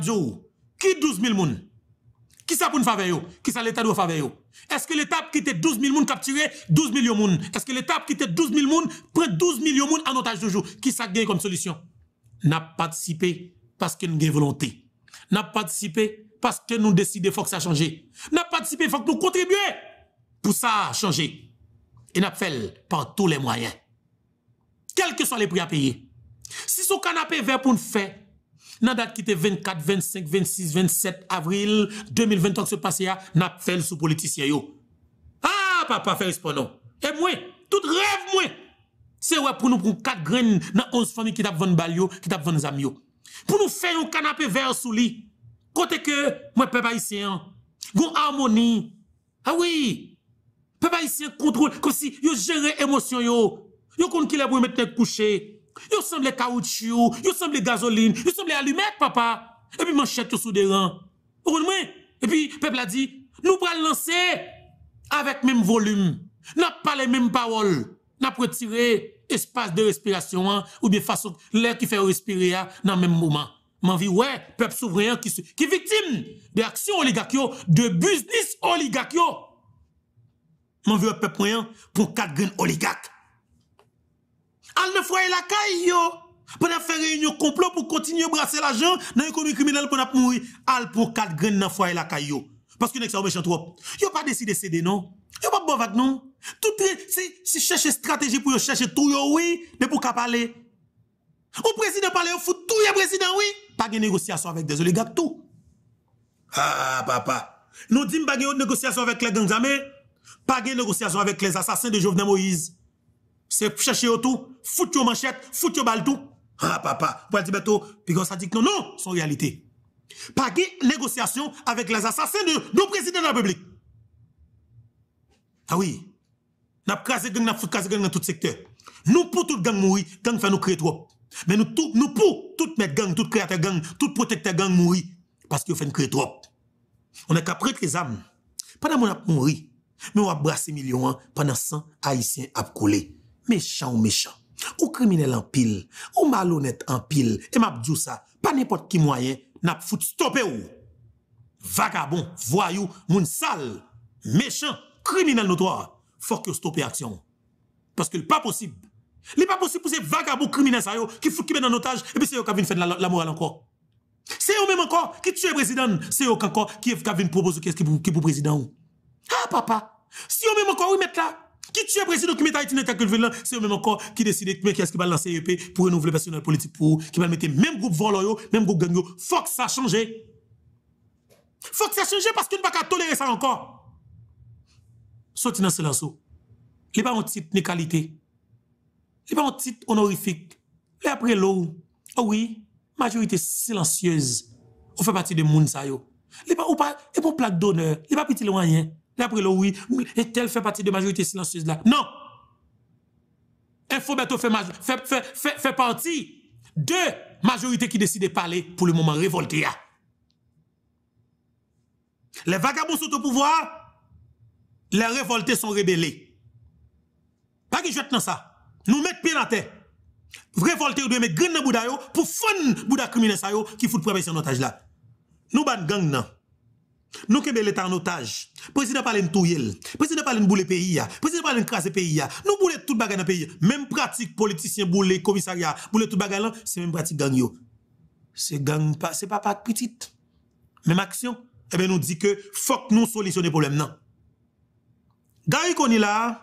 [SPEAKER 1] qui 12 000 moun qui ça pour nous faire qui ça l'état doit faire est-ce que l'état qui était 12 000 moun capturé 12 millions moun est-ce que l'état qui était 12 000 moun prend 12 millions moun en otage toujours qui ça gagne comme solution n'a participé parce que nous avons volonté n'a participé parce que nous décidons faut que ça change n'a participé faut que nous contribuer pour ça changer et n'a fait par tous les moyens. Quels que soit les prix à payer. Si ce canapé vert pour nous faire, dans la date qui était 24, 25, 26, 27 avril 2020, se passé, n'a fait sous politicien yo. Ah, papa, fait nous Et moi, tout rêve, moi, c'est ouais pour nous prendre 4 graines dans 11 familles qui tapent 20 balles, qui tapent 20 amis. Pour nous faire un canapé vert sous lit. Côté que, moi, peuple haïtien, hein, go harmonie. Ah oui, Peuple haïtien contrôle, comme si yo gère émotion yo. Yo compte qu'il est pour mettre couché. Yo semble caoutchouc, yo semble gasoline, yo semble allumette papa. Et puis manchette yo sous des rangs. Et puis peuple a dit, nous pral lancer avec même volume. N'a pas les mêmes paroles. N'a retiré espace de respiration hein, ou bien façon l'air qui fait respirer hein, dans le même moment. M'en vie ouais, peuple souverain qui est victime de actions de business oligarchio. M'en veux peuple moyen pour quatre grands oligarques. Elle ne ferait la caille yo. Pour faire réunion complot pour continuer à brasser l'argent dans l'économie criminelle pour mourir. Al pour quatre grands dans la caille Parce que n'est-ce méchant trop. pas décidé de céder non. Yo pas bon vague non. Tout si chercher stratégie pour chercher tout oui, mais pour qu'à parler. Au président parler Il fout tout le président oui. Pas de négociation avec des oligarques tout. Ah papa. Nous disons pas de négociation avec les gangs armés. Pas de négociation avec les assassins de Jovenel Moïse. C'est chercher tout, foutre manchettes, foutre vos tout. Ah papa, pour dire puis ça dit que non, non, c'est réalité. Pas de négociation avec les assassins de, nos présidents de la République. Ah oui. N'a crasé gang, nous crasé dans tout secteur. Nous pour tout gang mourir, gang fait nous créer trop. Mais nous tout nous pour tout mettre gang, tout créateur gang, tout protecteur gang mourir parce qu'ils fait nous créer trop. On est qu'à les âmes. Pas de a mourir. Mais on a brassé millions pendant 100 haïtiens à couler. Méchant ou méchant. Ou criminel en pile. Ou malhonnête en pile. Et m'a dit ça. Pas n'importe qui moyen. N'a fout stopper ou. Vagabond, voyou, moun sale. Méchant, criminel notoire. Faut que stopper action. Parce que pas possible. n'est pas possible pour ces vagabonds criminels qui foutent qui mettent en otage et puis c'est eux qui viennent faire la, morale encore. C'est eux même encore qui tuent le président. C'est eux encore qui viennent proposer qu'est-ce qui pour président. Ah, papa, si on même encore oui mettre là, qui tue le président qui met Haïti dans le là, c'est même encore qui décide qui est-ce qui va lancer EP pour renouveler le personnel politique pour qui va mettre même groupe voloyo, même groupe gagnant, Faut que ça change. Faut que ça change parce qu'on ne peut pas tolérer ça encore. Sorti dans ce lasso. Il n'y a pas un titre de qualité. Il n'y pas un titre honorifique. Et après l'eau, oh oui, majorité silencieuse. On fait partie de monde ça yo. Il n'y pas, ou pour plaque d'honneur. Il n'y pas petit loin D'après le oui, et tel fait partie de la majorité silencieuse là. Non! Infobeto fait, fait, fait, fait, partie de majorité qui décide de parler pour le moment révolté. Hein. Les vagabonds sont au pouvoir, les révoltés sont rébellés. Pas qui jette dans ça. Nous mettons pied dans terre. Révoltés, ou devons mettre grand dans pour fun Bouddha criminel qui fout le premier otage là. Nous ban gang nous sommes l'État en otage. Le président parle de tout. Le président parle de boule pays. Le président parle de craser pays. Nous boule tout bagage dans le pays. Même pratique politicien boule, commissariat, boule tout bagage là, c'est même pratique gang yo. C'est gang pas, c'est pas petite. Même action. Eh bien, nous dit que faut que nous solutionner le problème. Non. Gary Koni là,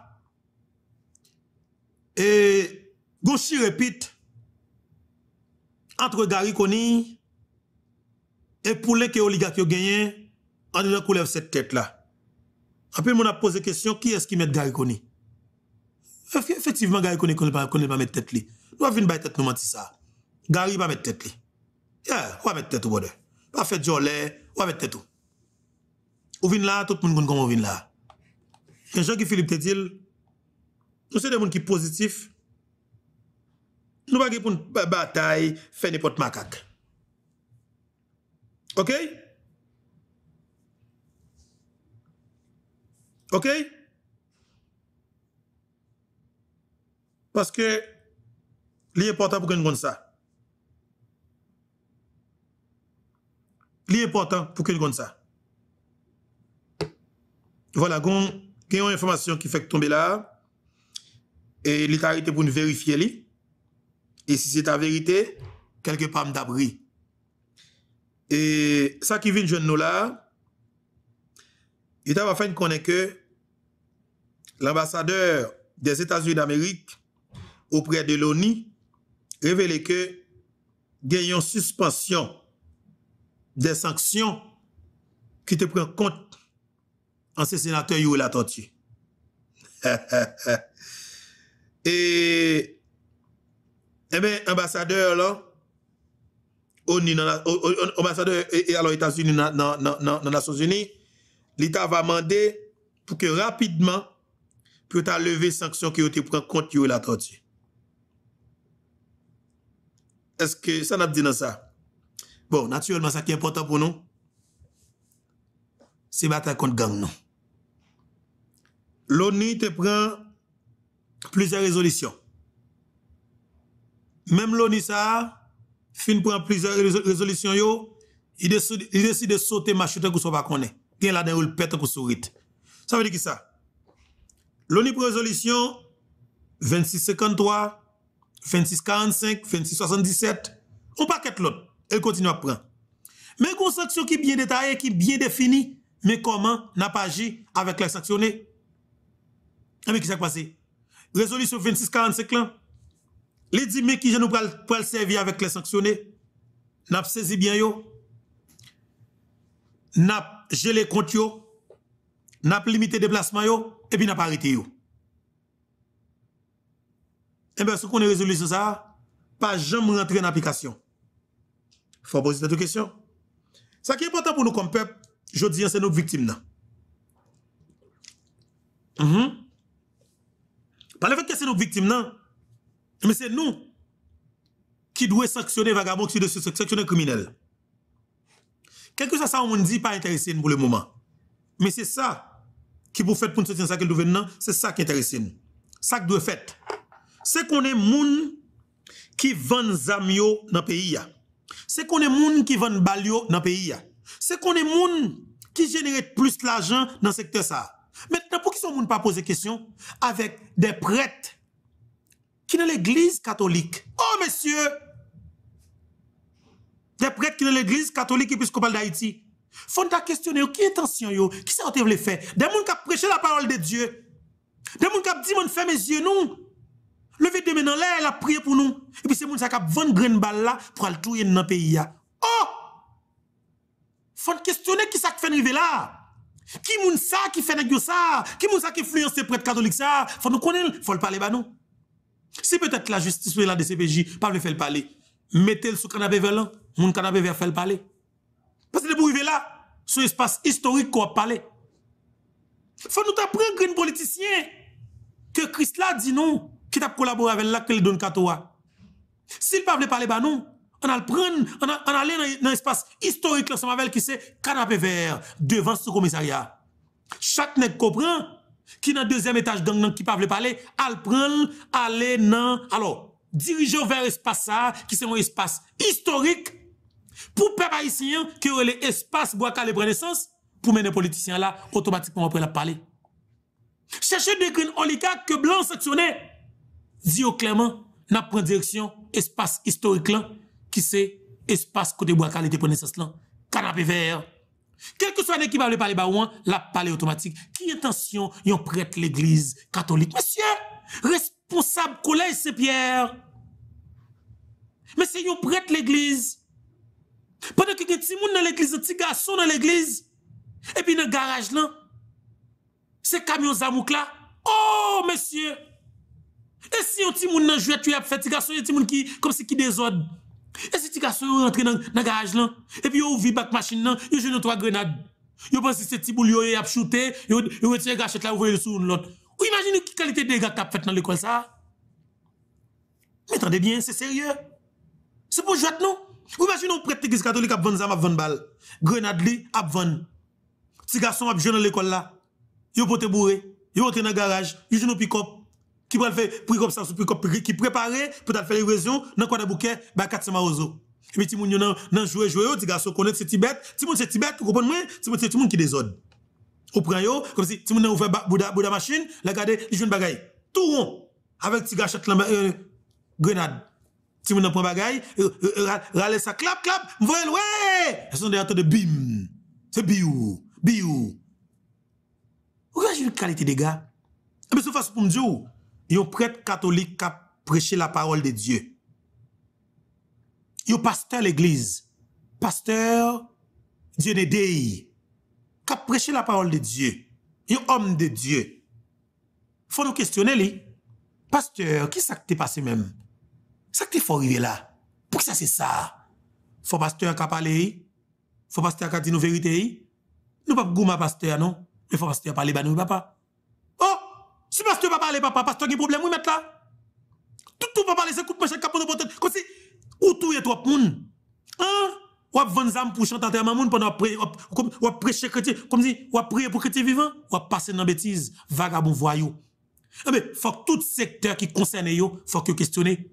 [SPEAKER 1] et Gauchy répète, entre Gary Koni et Poulet que oligarque gagné, an di nan koulev set tèt la, apè moun ap pose kèsyon, ki eski mèt gari koni? Efektivman gari koni koni pa mèt tèt li. Nou avin bay tèt nou manti sa. Gari pa mèt tèt li. Ya, wavèt tèt ou bode. Wavèt fè diyo lè, wavèt tèt ou. Ouvin la, tout moun kon kon ouvin la. Yen jan ki Filip te dil, nou se de moun ki pozitif, nou bagi pou nou batay, fè nipot makak. Ok? Ok? OK Parce que important pour que nous ça. important pour que nous ça. Voilà, il y a une information qui fait tomber là. Et il est pour nous vérifier. Et si c'est e la vérité, quelque part d'abri. Et ça qui vient de nous là, il va faire une que l'ambassadeur des États-Unis d'Amérique auprès de l'ONU révélé que gagnons suspension des sanctions qui te prennent compte en ces sénateurs ou la et, eh bien, ambassadeur là, et, alors États-Unis dans les Nations Unies, l'État va demander pour que rapidement pour levé les sanction qui te prend compte la tortue. Est-ce que ça n'a pas dit dans ça? Bon, naturellement, ça qui est important pour nous, c'est battre contre gang, non. L'ONU te prend plusieurs résolutions. Même l'ONU, ça, fin prend plusieurs résolutions, yo, il décide, de sauter qui que soit pas connaît. a là-dedans, il pète que sourit. Ça veut dire que ça? pour résolution 2653, 2645, 2677, on paquette l'autre. Elle continue à prendre. Mais une sanction qui est bien détaillée, qui est bien définie, mais comment n'a pas agi avec les sanctionnés. Mais qui s'est passé? Résolution 2645 Les dit mais qui je nous pour servir avec les sanctionnés. N'a saisi bien yo. N'a gelé compte yo. N'a limité déplacement yo et puis n'a pas arrêté. Et eh bien, ce qu'on a sur ça, pas jamais rentrer en application. Il faut poser cette question. Ce qui est important pour nous comme peuple, je dis, c'est nos victimes. Mm-hmm. Par le fait que c'est nos victimes, non. Mais c'est nous qui devons sanctionner vagabond qui devons sanctionner criminel. Quelque chose ça, on ne dit pas intéressé pour le moment. Mais c'est ça qui vous faire pour nous soutenir ça que nous venons, c'est ça qui intéresse nous. Ça qui doit faire. C'est qu'on est moun qui vend zamio dans le pays. C'est qu'on est moun qui vend balio dans le pays. C'est qu'on est moun qui génère plus l'argent dans le secteur ça. Maintenant, pour qui sont moun pas poser question avec des prêtres qui dans l'église catholique. Oh, monsieur, Des prêtres qui dans l'église catholique épiscopale d'Haïti. Faut t'a questionner qui intention yo, qui ça te voulez faire Des gens qui prêché la parole de Dieu. Des gens qui dit « mon fait mes yeux nous. Levez demain mains dans l'air, la prier pour nous. Et puis c'est moun ça qui vendre grain balle là pour aller tuer dans le pays Oh Faut questionner qui ça qui fait arriver là. Qui moun ça qui fait nèg ça Qui moun ça qui influence prêtres catholique ça Faut nous connaître, faut le parler ba nous. Si peut-être la justice de la DCPJ pas le faire parler, mettez le sous canapé vers là, mon canapé vers faire parler sur l'espace historique qu'on a parlé. Faut nous apprendre, les politicien, que Christ là dit non, qui t'a collaboré avec l'accueil qu'il donne qu'à S'il pas voulait parler, bah on a le prendre, on aller dans l'espace historique, là, qui c'est canapé vert, devant ce commissariat. Chaque nègre comprend, qui dans le deuxième étage gang, qui pas voulait parler, à le prendre, aller dans, alors, dirigeons vers l'espace ça, qui c'est un espace historique, pour peuple haïtien, qui aurait l'espace bois les renaissance, pour mener politiciens là, automatiquement après la parler. Cherchez des un oligarques que blanc sanctionné. Dis clairement, n'a prenons direction espace historique qui c'est espace côté bois les renaissance là, canapé vert. Quel que soit l'équivalent de parler palais, la parler automatique. Qui intention yon prête l'église catholique? Monsieur, responsable collège Saint-Pierre. Mais c'est yon prête l'église. Pendant que petit monde dans l'église, petit garçon dans l'église, et puis dans le garage là, c'est camion zamouk là. Oh, monsieur! Et si un petit monde dans jouet, tu as fait petit garçon, un petit monde qui, comme si qui désordre. Et si petit garçon rentre dans le garage là, et puis il vit back machine là, il joue trois grenades. Il pense que c'est petit boulot, il a shooté, il retire gâchette là, ouvre le sur l'autre. Ou imaginez quelle qualité de dégâts que tu as fait dans l'école ça? Mais attendez bien, c'est sérieux. C'est pour jouer non? Ou imaginez un prêtre catholique à vendre ça, à balle. Grenade li, à vendre. Petit garçon a dans l'école là. Yo pote bourré. Yo dans le garage. ils joue nos pick-up. Qui pour faire pick-up ça qui préparé pour faire livraison dans quoi de bouquet, bah 400 marozo. Et ti moun nan si garçon connaît Tibet. Ti moun c'est Tibet, vous comprenez c'est tout qui désordre. Ou prend yo, comme si ti moun nan machine, la gade, une Tout rond. Avec ti a euh, grenade. Si vous n'avez pas bagaille, euh, euh, euh, râlez ça, clap, clap, vous voyez, ouais! Ils sont des de bim. C'est biou, biou. Regardez la qualité des gars. Mais c'est façon pour me dire, ils ont a un prêtre catholique qui a prêché la parole de Dieu. Ils ont pasteur l'église. Pasteur Dieu de Dieu. Qui a prêché la parole de Dieu. Ils homme de Dieu. Il faut nous questionner, lui. Pasteur, qui s'est qui t'est passé même? Ça que faut fort là. Pour ça c'est ça. Faut pasteur qui a faut pasteur qui a dit nos vérités. Nous pas gouma pasteur non, mais faut pasteur parler bah nous papa. Oh, si pasteur pas parler papa, pasteur qui problème oui mettre là. Tout tout pas parler c'est coupe de chaque capot de tête. Comme si ou tout est trop monde. Hein? Ou ap vendre zam pour chanter enterrement monde pendant comme ou prêcher chrétien comme si ou ap prier pour chrétien vivant ou passer dans bêtise vagabond voyou. Mais eh ben, faut faut tout secteur qui concerne yo faut que questionner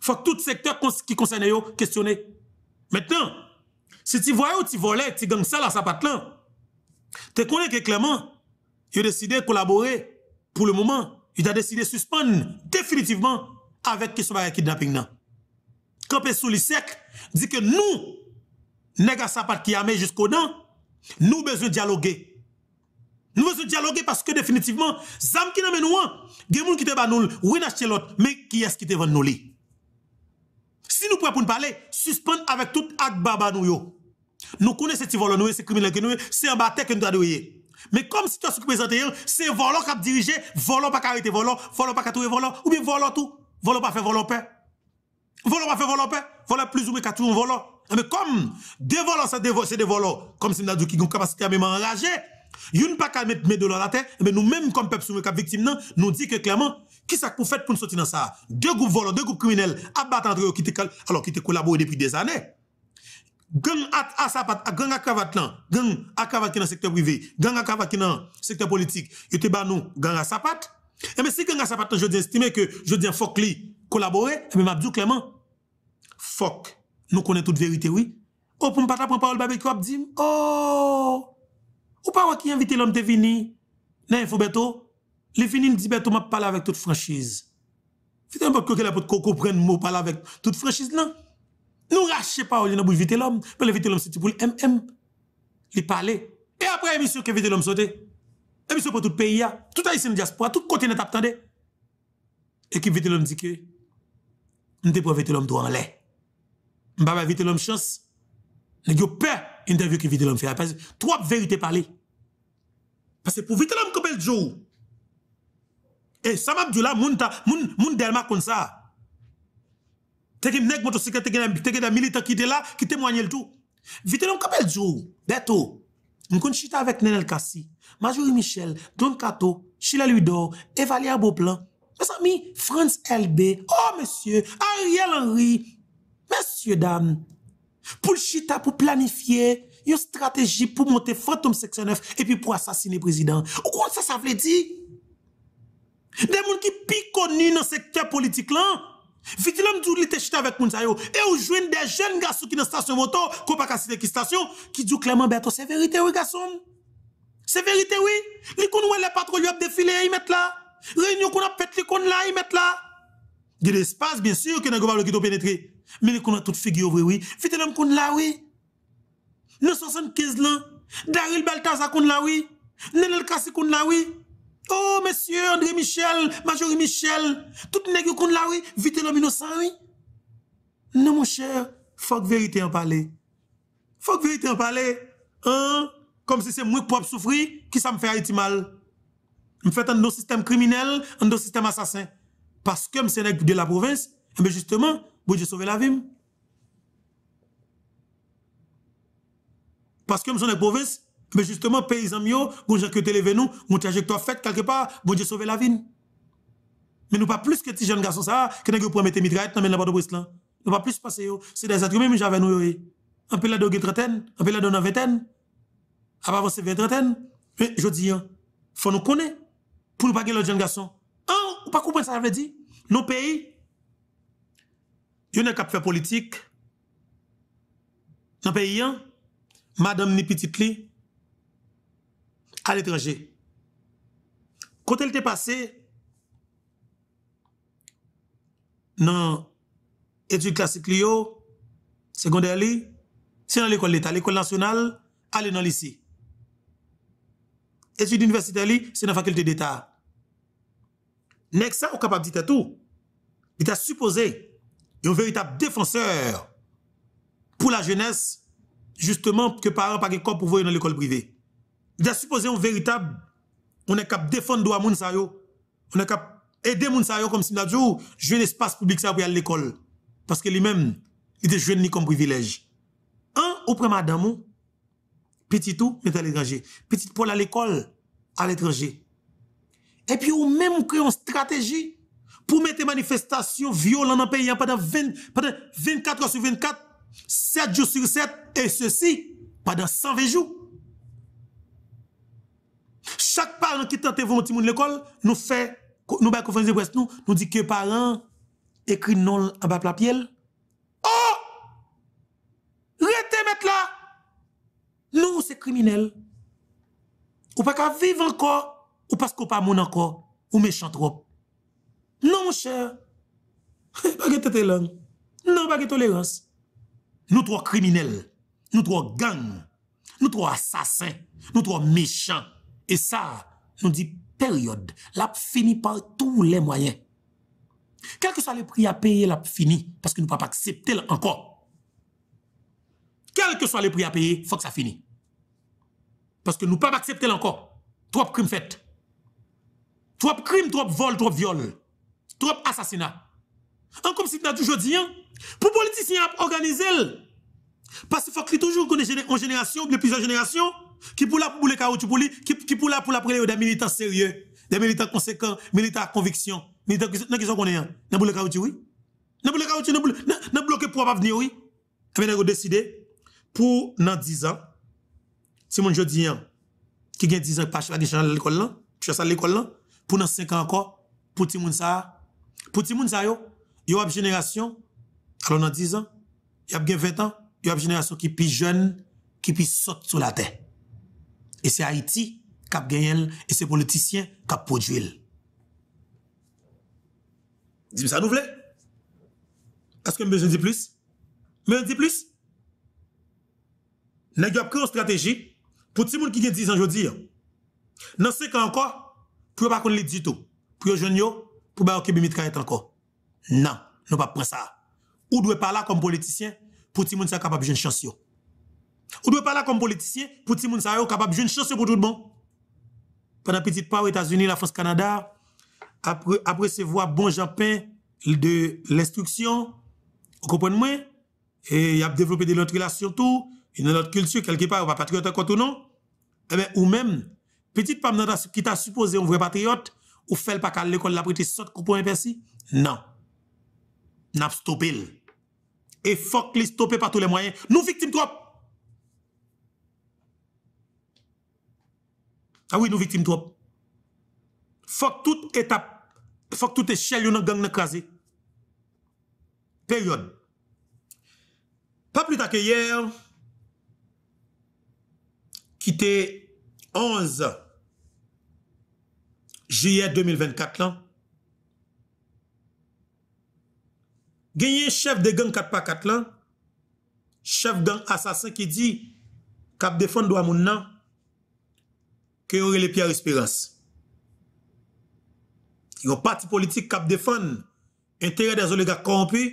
[SPEAKER 1] faut que tout secteur qui concerne yo questionner. Maintenant, si tu vois tu volais, tu gagnes ça là, ça pas Tu connais que Clément, il a décidé de collaborer pour le moment. Il a décidé de suspendre définitivement avec sont de kidnapping. Campé sous le sec, dit que nous, nègres ça qui qui amé jusqu'au dent, nous besoin de dialoguer. Nous besoin de dialoguer parce que définitivement, zam qui ont menou, les qui te ban nous, oui acheté l'autre, mais qui est-ce qui te vend nous si nous pouvons parler, suspendre avec tout acte baba nous Nous connaissons ces volants, ces criminels que nous, c'est un bâtard que nous avons Mais comme si tu situation présente, c'est volant qui a dirigé, volant pas arrêter volant, volant pas trouver volant, ou bien volant tout, volant pas faire volant paix. Volant pas faire volant paix, volant plus ou moins quatre volant. Mais comme des volants, c'est des volants, comme si nous avons une capacité à même enrager, nous ne pas mettre mes dollars à la terre, mais nous-mêmes, comme peuple, sommes victimes, nous disons que clairement, qui ça pour faire pour nous sortir dans ça Deux groupes volants, deux groupes criminels, abattant entre eux, qui alors qui te collaboré depuis des années. Gang à, à gang à cravate gang à dans le secteur privé, gang à cravate dans le secteur politique, ils te ba nous, gang à sapat. Et eh mais si gang à sapat, je dis estime que je dis faut li collaborer, et eh bien dit clairement, fuck, nous connaissons toute vérité, oui. Oh, pour ne pas prendre parole, babé, qui dit, oh, ou pas qui invité l'homme de Vini? il faut les finis, dit, ben, m'a parlé avec toute franchise. Faites un peu la là coco comprendre mot, parler avec toute franchise, là. Nous rachez pas, on pour éviter l'homme. Pour ben, éviter l'homme, c'est pour MM. Il parler. Et après, émission que éviter l'homme sauter. Émission pour tout le pays, tout haïtien diaspora, tout côté n'est pas attendu. Et qui éviter l'homme dit que, nous devons éviter l'homme droit en l'air. Nous devons éviter l'homme chance. Nous devons peur interview qui éviter l'homme fait. Parce que trois vérités parler. Parce que pour éviter l'homme comme le jour, et ça m'a mun ta delma kon sa te qui nek moto te t'es qui militaire qui était là, la ki le tout vite non kapel djou, beto on compte chita avec Nenel Kassi Majorie Michel Don Cato Chila Ludo, Evalia Beauplan mes amis France LB oh monsieur Ariel Henry messieurs dames pour chita pour planifier une stratégie pour monter fantôme 69 et puis pour assassiner président ou quoi ça ça veut dire des gens qui plus dans ce secteur politique là. Vite l'homme dit qu'il était avec moun Et ou jouez des jeunes garçons qui dans station moto, sont pas citer qui station, qui dit clairement, Berto, c'est vérité oui garçon. C'est vérité oui. Les ont les patrouilles ont défilé, ils mettent là. Réunion qu'on a pète les gens là, ils mettent là. Il y a des bien sûr, que pas le qui pénétrer. Mais les ont a toute figure oui, oui. Vite l'homme qu'on là oui. Le 75 là. Daril Baltaza qu'on là oui. Nenel Kassi qu'on là oui. Oh, monsieur André Michel, Majorie Michel, tout le monde qui là, oui, vite l'homme innocent, oui. Non, mon cher, faut que vérité en parle Faut que vérité en parle Hein? Comme si c'est moi qui souffrir, qui ça me fait Haïti mal. Me fait un nos système criminel, un nos système assassin. Parce que me c'est de la province, mais eh justement, vous avez sauver la vie. Parce que me suis de la province, mais justement, paysan mio, gon que que t'élevé nous, mon trajectoire faite quelque part, bon Dieu sauver la vie. Mais nous pas plus que ces jeunes garçons ça, que nous pour mettre mitraillette dans le bord de là. Nous pas plus passer c'est des êtres humains j'avais nous Un peu là de trentaine, un peu là de vingtaine. pas avancer vingt trentaine, mais je dis hein, faut nous connaître pour nous pas l'autre jeune garçon. Ah, ou pas comprendre ça veut dire nos pays il y a qu'à faire politique dans pays, hein, madame ni petite à l'étranger. Quand elle était passée dans l'étude classique secondaire, c'est dans l'école d'État, l'école nationale, est dans l'ICI. L'étude universitaire, c'est dans la faculté d'État. Nexa, au capable de tout, il a supposé un véritable défenseur pour la jeunesse, justement, que parents ne peuvent pour voir dans l'école privée. Il a supposé un véritable, on est capable de défendre droit moun On est capable aider moun sa comme si n'a dans jouer l'espace public ça pour à l'école. Parce que lui-même, il était jeune comme privilège. Un, auprès madame, petit tout, mais à l'étranger. Petit Paul à l'école, à l'étranger. Et puis, ou même créé une stratégie pour mettre manifestations violentes dans le pays hein, pendant, pendant 24 heures sur 24, 7 jours sur 7, et ceci pendant 120 jours. Chaque parent qui tente de vous l'école, nous fait, nous faisons de nous, nous dit que parents écrit non en bas de la piel. Oh! Restez mettre là! Nous, c'est criminel. Ou pas vivre encore, ou parce qu'on pas mon encore, ou méchant trop. Non, mon cher. Pas de tête langue. Non, pas de tolérance. Nous trois criminels, nous trois gangs, nous trois assassins, nous trois méchants. Et ça, nous dit période, l'a fini par tous les moyens. Quel que soit le prix à payer, l'a fini, parce que nous ne pouvons pas accepter encore. Quel que soit le prix à payer, il faut que ça finisse. Parce que nous ne pouvons pas accepter encore. Trop crimes faits. Trop crimes, trop vols, trop viols. Trop assassinats. En hein, comme si tu as toujours dit, pour hein. pour politiciens organiser, parce qu'il faut que toujours connaissent une génération, de plusieurs générations, qui pour la boule caoutchouc pour lui, qui, qui pour la pour la des militants sérieux, des militants conséquents, militants à conviction, militants qui sont qu'on est, hein. dans boule caoutchouc oui. Dans boule caoutchouc, dans bloqué pour venir oui. Et bien, décidez, pour dans 10 ans, si mon jeudi hein, qui gagne 10 ans pas pas hein, à l'école là, à l'école là, pour dans 5 ans encore, pour tout monde ça, pour tout monde ça yo, yo a génération alors dans 10 ans, il y a 20 ans, il y a une génération qui est jeune, qui est plus saute sur la terre. Et c'est Haïti qui a gagné et c'est politiciens qui produit. dis ça nous voulons. Est-ce que je besoin de plus? Mais dit plus. Nous avons pris une stratégie pour tout le monde qui a 10 ans dire. Hein. Dans 5 ans encore, pour ne pas qu'on les tout. Pour les pour ne pas occuper encore. Non, nous ne pas prendre ça. Ou doit pas là comme politicien pour tout le monde qui capable de chance. Ou doit parler comme politicien pour que monde gens capable de une chance pour tout le monde. Pendant petite part aux États-Unis, la France, Canada, après, après se voir bon Japon de l'instruction, vous comprenez moi Et il a développé de l'autre relation tout, une autre culture, quelque part, on va patriote encore ou non. Eh bien, ou même, petite part qui t'a supposé un vrai patriote, ou fait pas qu'à l'école la prêté saute coup pour un Non. N'a pas stoppé. Et fuck que les stopper par tous les moyens. Nous victimes trop. Ah oui, nous victimes trop. Faut que toute étape, faut que toute échelle, yon gang n'a crasé. Période. Pas plus tard que hier, qui était 11 juillet 2024 là. Gagné chef de gang 4 par 4 là, chef gang assassin qui dit cap défendre droit mon nan kè yon relè Pierre Espérance. Yon pati politik kap defan, enterè dè az oligak kompi,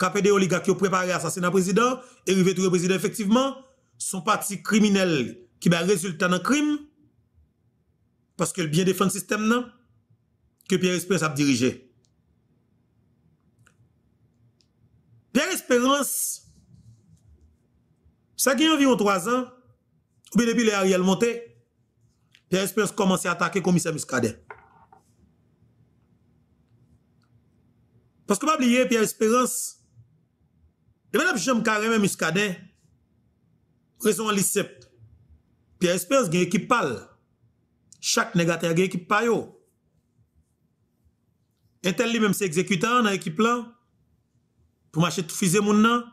[SPEAKER 1] kapèdè oligak yo prepare asasè nan prezident, e rive tou reprezident efektiveman, son pati kriminel ki bè rezultè nan krim, paske l'byen defan sistem nan, kè Pierre Espérance ap dirije. Pierre Espérance, sa gen yon virou 3 an, oube le pi le a real montè, Pierre Espérance commence à attaquer le commissaire Muscadet. Parce que pas oublier, Pierre Espérance, et madame Jam carrément Muscadet, raison l'ICEP. Pierre Espérance, une équipe parle. Chaque négateur, une équipe pâle. Intel lui-même, c'est exécutant dans l'équipe là, pour marcher tout fusé moun nan,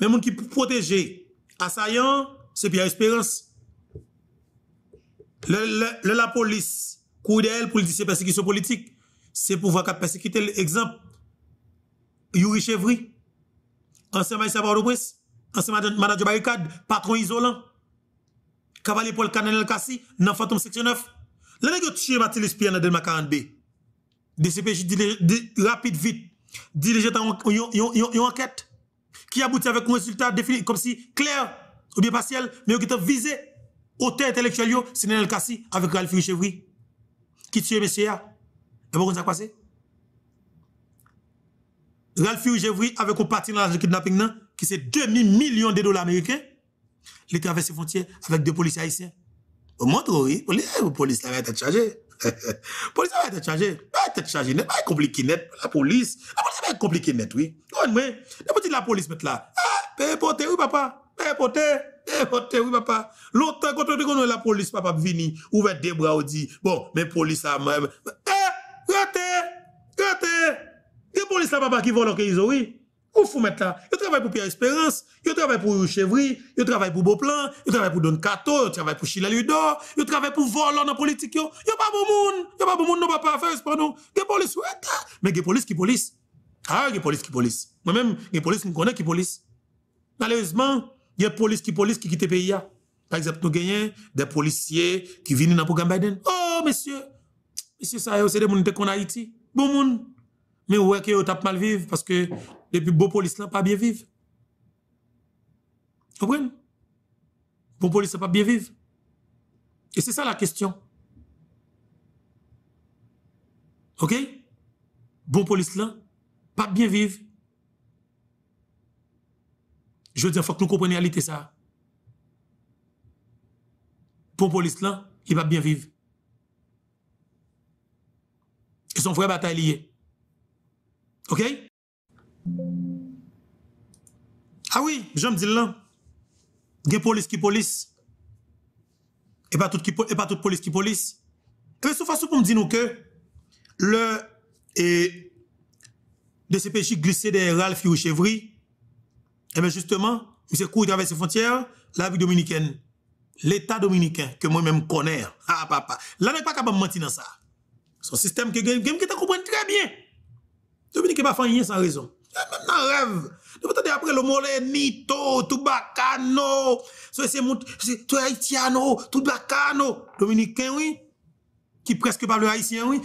[SPEAKER 1] mais moun qui pour protéger assaillant, c'est Pierre Espérance. Le, la police, pour de el pou persécution pour voir pouvoir qu'à l'exemple Yuri Chevry, ansen à Bordeaux-Prince, madame manager Barricade, patron isolant, Cavalier Paul Canel Kassi, non Fantôme Section 9. Le qui a tué Mathilde Pierre dans Delma 40B. DCPJ rapide vite, dirigeant une enquête qui aboutit avec un résultat défini comme si clair ou bien partiel, mais qui était visé auteur intellectuel, c'est Nenel Kassi avec Ralph Chevry qui tue monsieur. Et bon, ça passé? Ralph Chevry avec un parti dans le kidnapping, qui c'est 2 millions de dollars américains, les traverser frontières avec deux policiers haïtiens. Au montre, oui, la eh, police va être chargée. La police va être chargée. Va être chargée net, va être compliqué net. La police, la police va être compliquée net, oui. Bon, mais, la petite la police mettre là. Ah, paye oui, papa. Eh, pote, eh, pote, oui, papa. Longtemps, quand on dit la police, papa, vini, ouvert des bras, on dit, bon, mais police, à même. Eh, raté, raté. que police, ça, papa, qui vole en ont oui. où faut mettre là? il travaille pour Pierre Espérance, yo travaille pour Chevry, yo travaille pour Beauplan, yo travaille pour Don Cato, yo travaille pour Chile Ludor, yo travaille pour voler la politique, yo. Yo pas bon monde, a pas bon monde, non, papa, faire, nous les police, ouais, Mais les police qui police. Ah, les police qui police. Moi-même, les police, me connais qui police. Malheureusement, il y a police qui police qui quitte le pays. Hein. Par exemple, nous gagnons des policiers qui viennent dans le programme Biden. Oh, monsieur, monsieur, ça, c'est des gens qui sont en Haïti. Bon monde. Mais ouais, que tape mal vivre parce que depuis beau police là, pas bien vivre. Vous comprenez? Bon police là, pas bien vivre. Et c'est ça la question. OK? Bon police là, pas bien vivre. Je veux dire, faut que nous comprenons la réalité, ça. Pour les policiers, là, ils peuvent bien vivre. Ils sont vrais batailliers. Ok? Ah oui, je me dis là, il y a des policiers qui policient, et pas toutes les policiers qui policient. Et c'est façon qu'on me dit, nous, que le DCPJ glissé derrière Ralph Youchevry, Et eh bien, justement, M. Kou, avec traverse les frontières, la vie dominicaine, l'État dominicain, que moi-même connais. Ah, papa. Là, n'est pas capable de mentir dans ça. Son système que game comprends très bien. Dominique pas fait rien sans raison. Même dans rêve. Vous entendez après le mot Nito, tout bacano, c'est tout haïtiano, tout bacano. Dominicain, oui. Qui presque parle haïtien, oui.